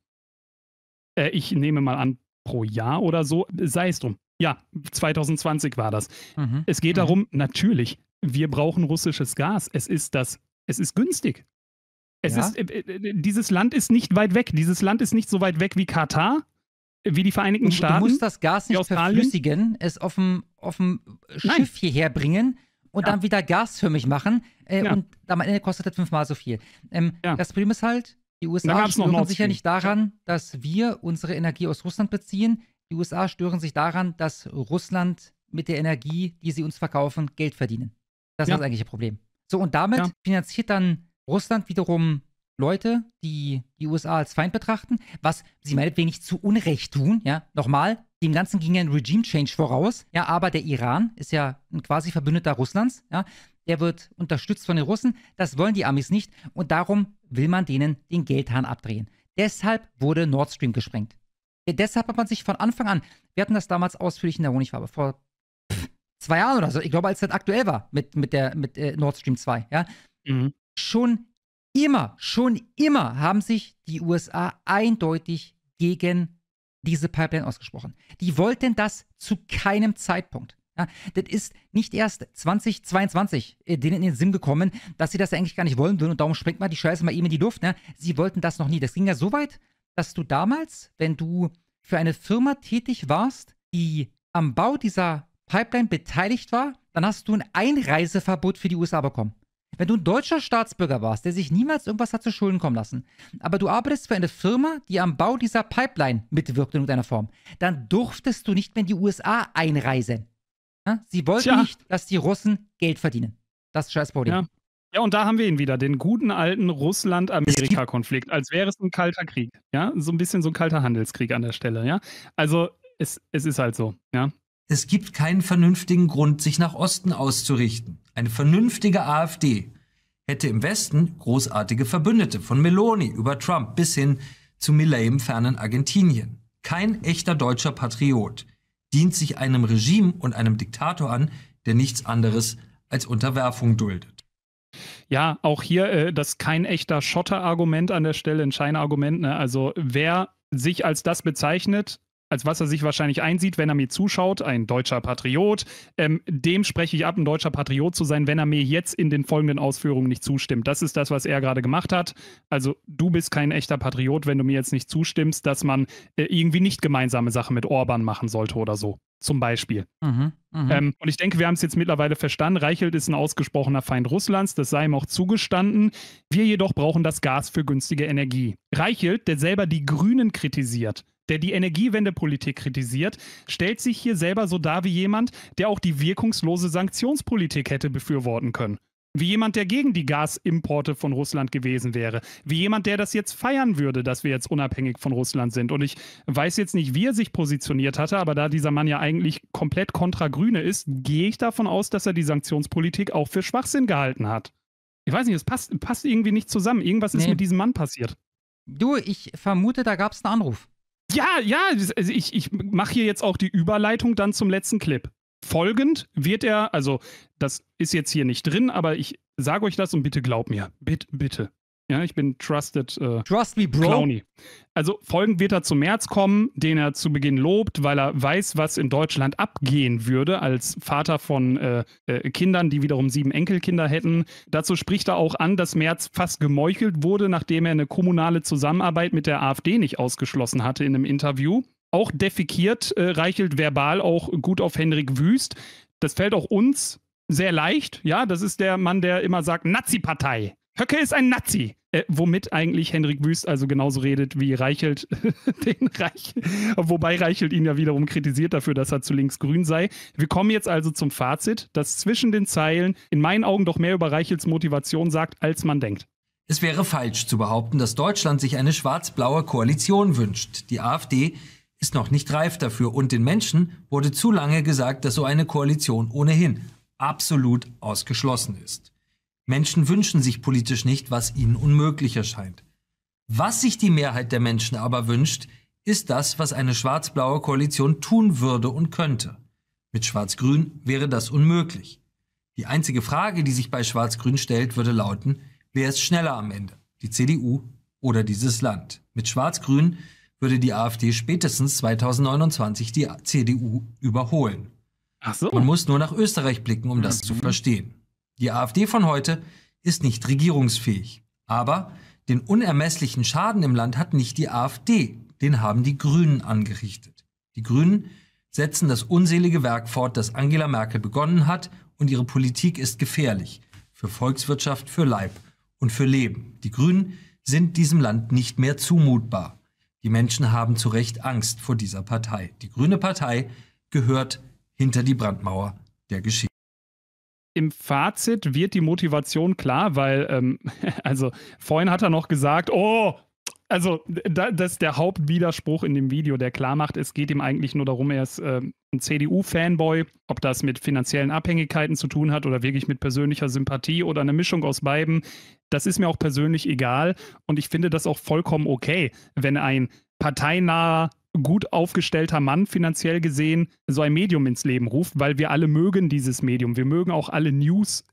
Äh, ich nehme mal an, pro Jahr oder so, sei es drum. Ja, 2020 war das. Mhm. Es geht mhm. darum, natürlich, wir brauchen russisches Gas. Es ist das, es ist günstig. Es ja? ist, äh, äh, äh, dieses Land ist nicht weit weg. Dieses Land ist nicht so weit weg wie Katar, wie die Vereinigten Staaten. Du musst das Gas nicht verflüssigen, es auf dem auf dem Schiff Nein. hierher bringen und ja. dann wieder Gas für mich machen. Äh, ja. Und am Ende kostet das fünfmal so viel. Ähm, ja. Das Problem ist halt, die USA stören sich ja nicht daran, dass wir unsere Energie aus Russland beziehen. Die USA stören sich daran, dass Russland mit der Energie, die sie uns verkaufen, Geld verdienen. Das ist das eigentliche Problem. So, und damit finanziert dann Russland wiederum Leute, die die USA als Feind betrachten, was sie meinetwegen nicht zu Unrecht tun. Ja, nochmal, dem Ganzen ging ein Regime-Change voraus. Ja, aber der Iran ist ja ein quasi Verbündeter Russlands. Ja, der wird unterstützt von den Russen. Das wollen die Amis nicht. Und darum will man denen den Geldhahn abdrehen. Deshalb wurde Nord Stream gesprengt. Ja, deshalb hat man sich von Anfang an, wir hatten das damals ausführlich in der Honigfarbe, vor pff, zwei Jahren oder so, ich glaube, als das aktuell war mit, mit, der, mit äh, Nord Stream 2, ja, mhm. schon immer, schon immer haben sich die USA eindeutig gegen diese Pipeline ausgesprochen. Die wollten das zu keinem Zeitpunkt. Ja, das ist nicht erst 2022 äh, denen in den Sinn gekommen, dass sie das eigentlich gar nicht wollen würden und darum springt man die Scheiße mal eben in die Luft. Ne? Sie wollten das noch nie. Das ging ja so weit, dass du damals, wenn du für eine Firma tätig warst, die am Bau dieser Pipeline beteiligt war, dann hast du ein Einreiseverbot für die USA bekommen. Wenn du ein deutscher Staatsbürger warst, der sich niemals irgendwas hat zu Schulden kommen lassen, aber du arbeitest für eine Firma, die am Bau dieser Pipeline mitwirkt in irgendeiner Form, dann durftest du nicht mehr in die USA einreisen. Ja? Sie wollten Tja. nicht, dass die Russen Geld verdienen. Das ist scheiß Problem. Ja. ja, und da haben wir ihn wieder, den guten alten Russland-Amerika-Konflikt, als wäre es ein kalter Krieg. Ja, so ein bisschen so ein kalter Handelskrieg an der Stelle. Ja, also es, es ist halt so. Ja. Es gibt keinen vernünftigen Grund, sich nach Osten auszurichten. Eine vernünftige AfD hätte im Westen großartige Verbündete, von Meloni über Trump bis hin zu Milley im fernen Argentinien. Kein echter deutscher Patriot dient sich einem Regime und einem Diktator an, der nichts anderes als Unterwerfung duldet. Ja, auch hier äh, das kein echter Schotter-Argument an der Stelle, ein Schein-Argument. Ne? Also wer sich als das bezeichnet, als was er sich wahrscheinlich einsieht, wenn er mir zuschaut, ein deutscher Patriot. Ähm, dem spreche ich ab, ein deutscher Patriot zu sein, wenn er mir jetzt in den folgenden Ausführungen nicht zustimmt. Das ist das, was er gerade gemacht hat. Also du bist kein echter Patriot, wenn du mir jetzt nicht zustimmst, dass man äh, irgendwie nicht gemeinsame Sachen mit Orban machen sollte oder so. Zum Beispiel. Mhm, mhm. ähm, und ich denke, wir haben es jetzt mittlerweile verstanden. Reichelt ist ein ausgesprochener Feind Russlands, das sei ihm auch zugestanden. Wir jedoch brauchen das Gas für günstige Energie. Reichelt, der selber die Grünen kritisiert, der die Energiewendepolitik kritisiert, stellt sich hier selber so dar wie jemand, der auch die wirkungslose Sanktionspolitik hätte befürworten können. Wie jemand, der gegen die Gasimporte von Russland gewesen wäre. Wie jemand, der das jetzt feiern würde, dass wir jetzt unabhängig von Russland sind. Und ich weiß jetzt nicht, wie er sich positioniert hatte, aber da dieser Mann ja eigentlich komplett kontra Grüne ist, gehe ich davon aus, dass er die Sanktionspolitik auch für Schwachsinn gehalten hat. Ich weiß nicht, es passt, passt irgendwie nicht zusammen. Irgendwas nee. ist mit diesem Mann passiert. Du, ich vermute, da gab es einen Anruf. Ja, ja, also ich, ich mache hier jetzt auch die Überleitung dann zum letzten Clip. Folgend wird er, also das ist jetzt hier nicht drin, aber ich sage euch das und bitte glaubt mir. Bitte, bitte. Ja, ich bin Trusted. Äh, Trust me, Bro. Clowny. Also folgend wird er zum März kommen, den er zu Beginn lobt, weil er weiß, was in Deutschland abgehen würde als Vater von äh, äh, Kindern, die wiederum sieben Enkelkinder hätten. Dazu spricht er auch an, dass Merz fast gemeuchelt wurde, nachdem er eine kommunale Zusammenarbeit mit der AfD nicht ausgeschlossen hatte in einem Interview. Auch defikiert äh, reichelt verbal auch gut auf Henrik Wüst. Das fällt auch uns sehr leicht. Ja, das ist der Mann, der immer sagt, Nazi-Partei. Höcke ist ein Nazi. Äh, womit eigentlich Henrik Wüst also genauso redet wie Reichelt den Reich, wobei Reichelt ihn ja wiederum kritisiert dafür, dass er zu linksgrün sei. Wir kommen jetzt also zum Fazit, das zwischen den Zeilen in meinen Augen doch mehr über Reichels Motivation sagt, als man denkt. Es wäre falsch zu behaupten, dass Deutschland sich eine schwarz-blaue Koalition wünscht. Die AfD ist noch nicht reif dafür und den Menschen wurde zu lange gesagt, dass so eine Koalition ohnehin absolut ausgeschlossen ist. Menschen wünschen sich politisch nicht, was ihnen unmöglich erscheint. Was sich die Mehrheit der Menschen aber wünscht, ist das, was eine schwarz-blaue Koalition tun würde und könnte. Mit Schwarz-Grün wäre das unmöglich. Die einzige Frage, die sich bei Schwarz-Grün stellt, würde lauten, wer ist schneller am Ende, die CDU oder dieses Land? Mit Schwarz-Grün würde die AfD spätestens 2029 die CDU überholen. Ach so. Man muss nur nach Österreich blicken, um mhm. das mhm. zu verstehen. Die AfD von heute ist nicht regierungsfähig. Aber den unermesslichen Schaden im Land hat nicht die AfD, den haben die Grünen angerichtet. Die Grünen setzen das unselige Werk fort, das Angela Merkel begonnen hat, und ihre Politik ist gefährlich für Volkswirtschaft, für Leib und für Leben. Die Grünen sind diesem Land nicht mehr zumutbar. Die Menschen haben zu Recht Angst vor dieser Partei. Die Grüne Partei gehört hinter die Brandmauer der Geschichte im Fazit wird die Motivation klar, weil, ähm, also vorhin hat er noch gesagt, oh, also da, das ist der Hauptwiderspruch in dem Video, der klar macht, es geht ihm eigentlich nur darum, er ist äh, ein CDU-Fanboy, ob das mit finanziellen Abhängigkeiten zu tun hat oder wirklich mit persönlicher Sympathie oder einer Mischung aus beiden, das ist mir auch persönlich egal und ich finde das auch vollkommen okay, wenn ein parteinaher gut aufgestellter Mann finanziell gesehen so ein Medium ins Leben ruft, weil wir alle mögen dieses Medium. Wir mögen auch alle News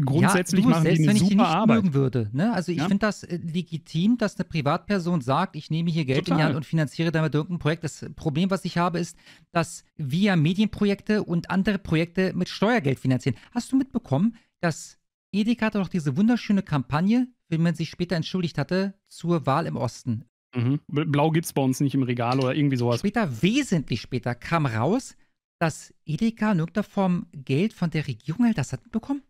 grundsätzlich ja, du, machen selbst, die eine wenn super ich die nicht mögen würde. Ne? Also ich ja? finde das äh, legitim, dass eine Privatperson sagt, ich nehme hier Geld Total. in die Hand und finanziere damit irgendein Projekt. Das Problem, was ich habe, ist, dass wir Medienprojekte und andere Projekte mit Steuergeld finanzieren. Hast du mitbekommen, dass Edeka doch diese wunderschöne Kampagne, wenn man sich später entschuldigt hatte, zur Wahl im Osten. Mhm. Blau gibt es bei uns nicht im Regal oder irgendwie sowas. Später, wesentlich später, kam raus, dass Edeka in irgendeiner Form Geld von der Regierung halt Das hat bekommen.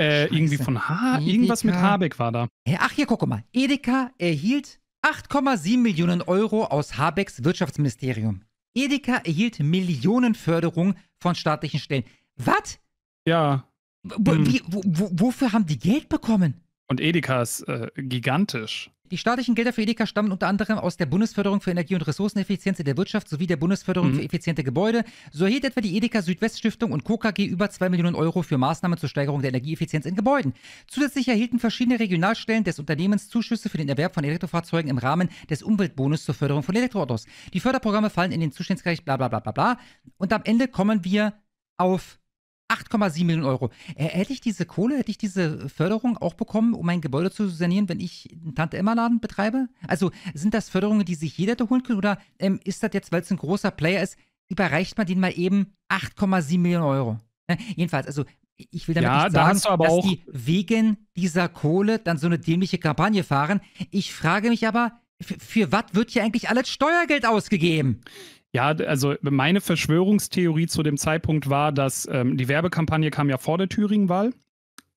Äh, irgendwie von H, Edeka. irgendwas mit Habeck war da. Ach, hier, guck mal. Edeka erhielt 8,7 Millionen Euro aus Habecks Wirtschaftsministerium. Edeka erhielt Millionenförderung von staatlichen Stellen. Was? Ja. Mhm. Wie, wofür haben die Geld bekommen? Und Edeka ist äh, gigantisch. Die staatlichen Gelder für Edeka stammen unter anderem aus der Bundesförderung für Energie- und Ressourceneffizienz in der Wirtschaft sowie der Bundesförderung mhm. für effiziente Gebäude. So erhielt etwa die Edeka Südweststiftung Stiftung und KKG über 2 Millionen Euro für Maßnahmen zur Steigerung der Energieeffizienz in Gebäuden. Zusätzlich erhielten verschiedene Regionalstellen des Unternehmens Zuschüsse für den Erwerb von Elektrofahrzeugen im Rahmen des Umweltbonus zur Förderung von Elektroautos. Die Förderprogramme fallen in den Zuständsbereich bla bla bla bla bla. Und am Ende kommen wir auf 8,7 Millionen Euro. hätte ich diese Kohle, hätte ich diese Förderung auch bekommen, um mein Gebäude zu sanieren, wenn ich einen Tante-Emma-Laden betreibe? Also sind das Förderungen, die sich jeder holen kann? Oder ähm, ist das jetzt, weil es ein großer Player ist, überreicht man den mal eben 8,7 Millionen Euro? Ne? Jedenfalls, also ich will damit ja, nicht sagen, da dass die wegen dieser Kohle dann so eine dämliche Kampagne fahren. Ich frage mich aber, für was wird hier eigentlich alles Steuergeld ausgegeben? Ja, also meine Verschwörungstheorie zu dem Zeitpunkt war, dass ähm, die Werbekampagne kam ja vor der Thüringenwahl.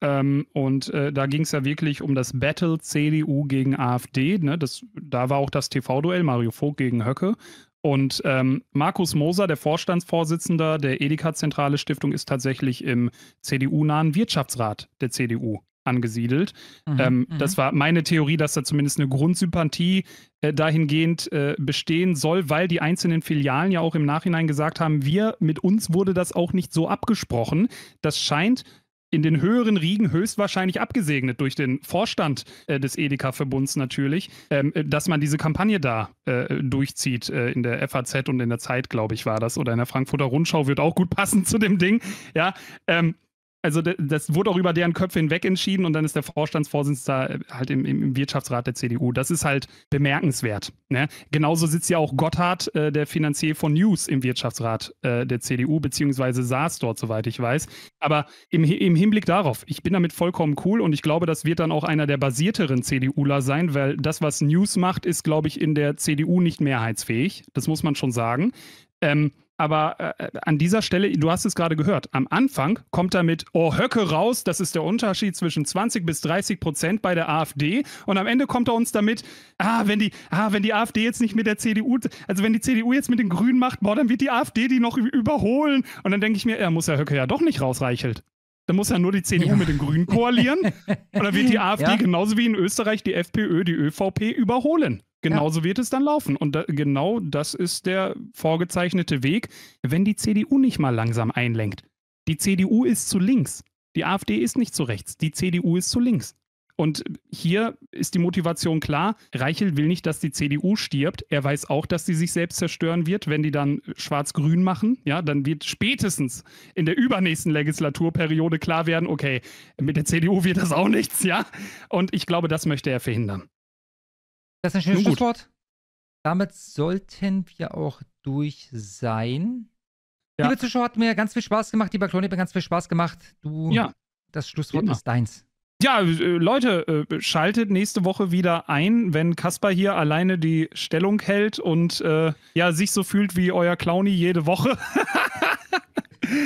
Ähm, und äh, da ging es ja wirklich um das Battle CDU gegen AfD. Ne? Das, da war auch das TV-Duell Mario Vogt gegen Höcke. Und ähm, Markus Moser, der Vorstandsvorsitzender der Edeka-Zentrale Stiftung, ist tatsächlich im CDU-nahen Wirtschaftsrat der CDU angesiedelt. Mhm, ähm, mhm. das war meine Theorie, dass da zumindest eine Grundsympathie äh, dahingehend äh, bestehen soll, weil die einzelnen Filialen ja auch im Nachhinein gesagt haben, wir, mit uns wurde das auch nicht so abgesprochen. Das scheint in den höheren Riegen höchstwahrscheinlich abgesegnet durch den Vorstand äh, des Edeka-Verbunds natürlich, ähm, äh, dass man diese Kampagne da äh, durchzieht. Äh, in der FAZ und in der Zeit, glaube ich, war das. Oder in der Frankfurter Rundschau wird auch gut passen zu dem Ding. Ja, ähm, also das wurde auch über deren Köpfe hinweg entschieden und dann ist der Vorstandsvorsitzende äh, halt im, im Wirtschaftsrat der CDU. Das ist halt bemerkenswert. Ne? Genauso sitzt ja auch Gotthard, äh, der Finanzier von News, im Wirtschaftsrat äh, der CDU, beziehungsweise saß dort, soweit ich weiß. Aber im, im Hinblick darauf, ich bin damit vollkommen cool und ich glaube, das wird dann auch einer der basierteren CDUler sein, weil das, was News macht, ist, glaube ich, in der CDU nicht mehrheitsfähig. Das muss man schon sagen. Ähm, aber äh, an dieser Stelle, du hast es gerade gehört, am Anfang kommt er mit, oh, Höcke raus, das ist der Unterschied zwischen 20 bis 30 Prozent bei der AfD. Und am Ende kommt er uns damit, ah, wenn die, ah, wenn die AfD jetzt nicht mit der CDU, also wenn die CDU jetzt mit den Grünen macht, boah, dann wird die AfD die noch überholen. Und dann denke ich mir, er ja, muss ja Höcke ja doch nicht rausreichelt. Dann muss ja nur die CDU ja. mit den Grünen koalieren. Und dann wird die AfD ja. genauso wie in Österreich die FPÖ, die ÖVP überholen? Genauso ja. wird es dann laufen. Und da, genau das ist der vorgezeichnete Weg, wenn die CDU nicht mal langsam einlenkt. Die CDU ist zu links. Die AfD ist nicht zu rechts. Die CDU ist zu links. Und hier ist die Motivation klar. Reichel will nicht, dass die CDU stirbt. Er weiß auch, dass sie sich selbst zerstören wird, wenn die dann schwarz-grün machen. Ja, dann wird spätestens in der übernächsten Legislaturperiode klar werden, okay, mit der CDU wird das auch nichts, ja. Und ich glaube, das möchte er verhindern. Das ist ein schönes Schlusswort. Damit sollten wir auch durch sein. Ja. Liebe Zuschauer, hat mir ganz viel Spaß gemacht. Lieber Klon, hat mir ganz viel Spaß gemacht. Du, ja. das Schlusswort Immer. ist deins. Ja, äh, Leute, äh, schaltet nächste Woche wieder ein, wenn Kasper hier alleine die Stellung hält und äh, ja, sich so fühlt wie euer Clowny jede Woche.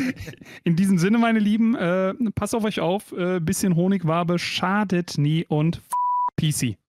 In diesem Sinne, meine Lieben, äh, passt auf euch auf. Äh, bisschen Honigwabe schadet nie und PC.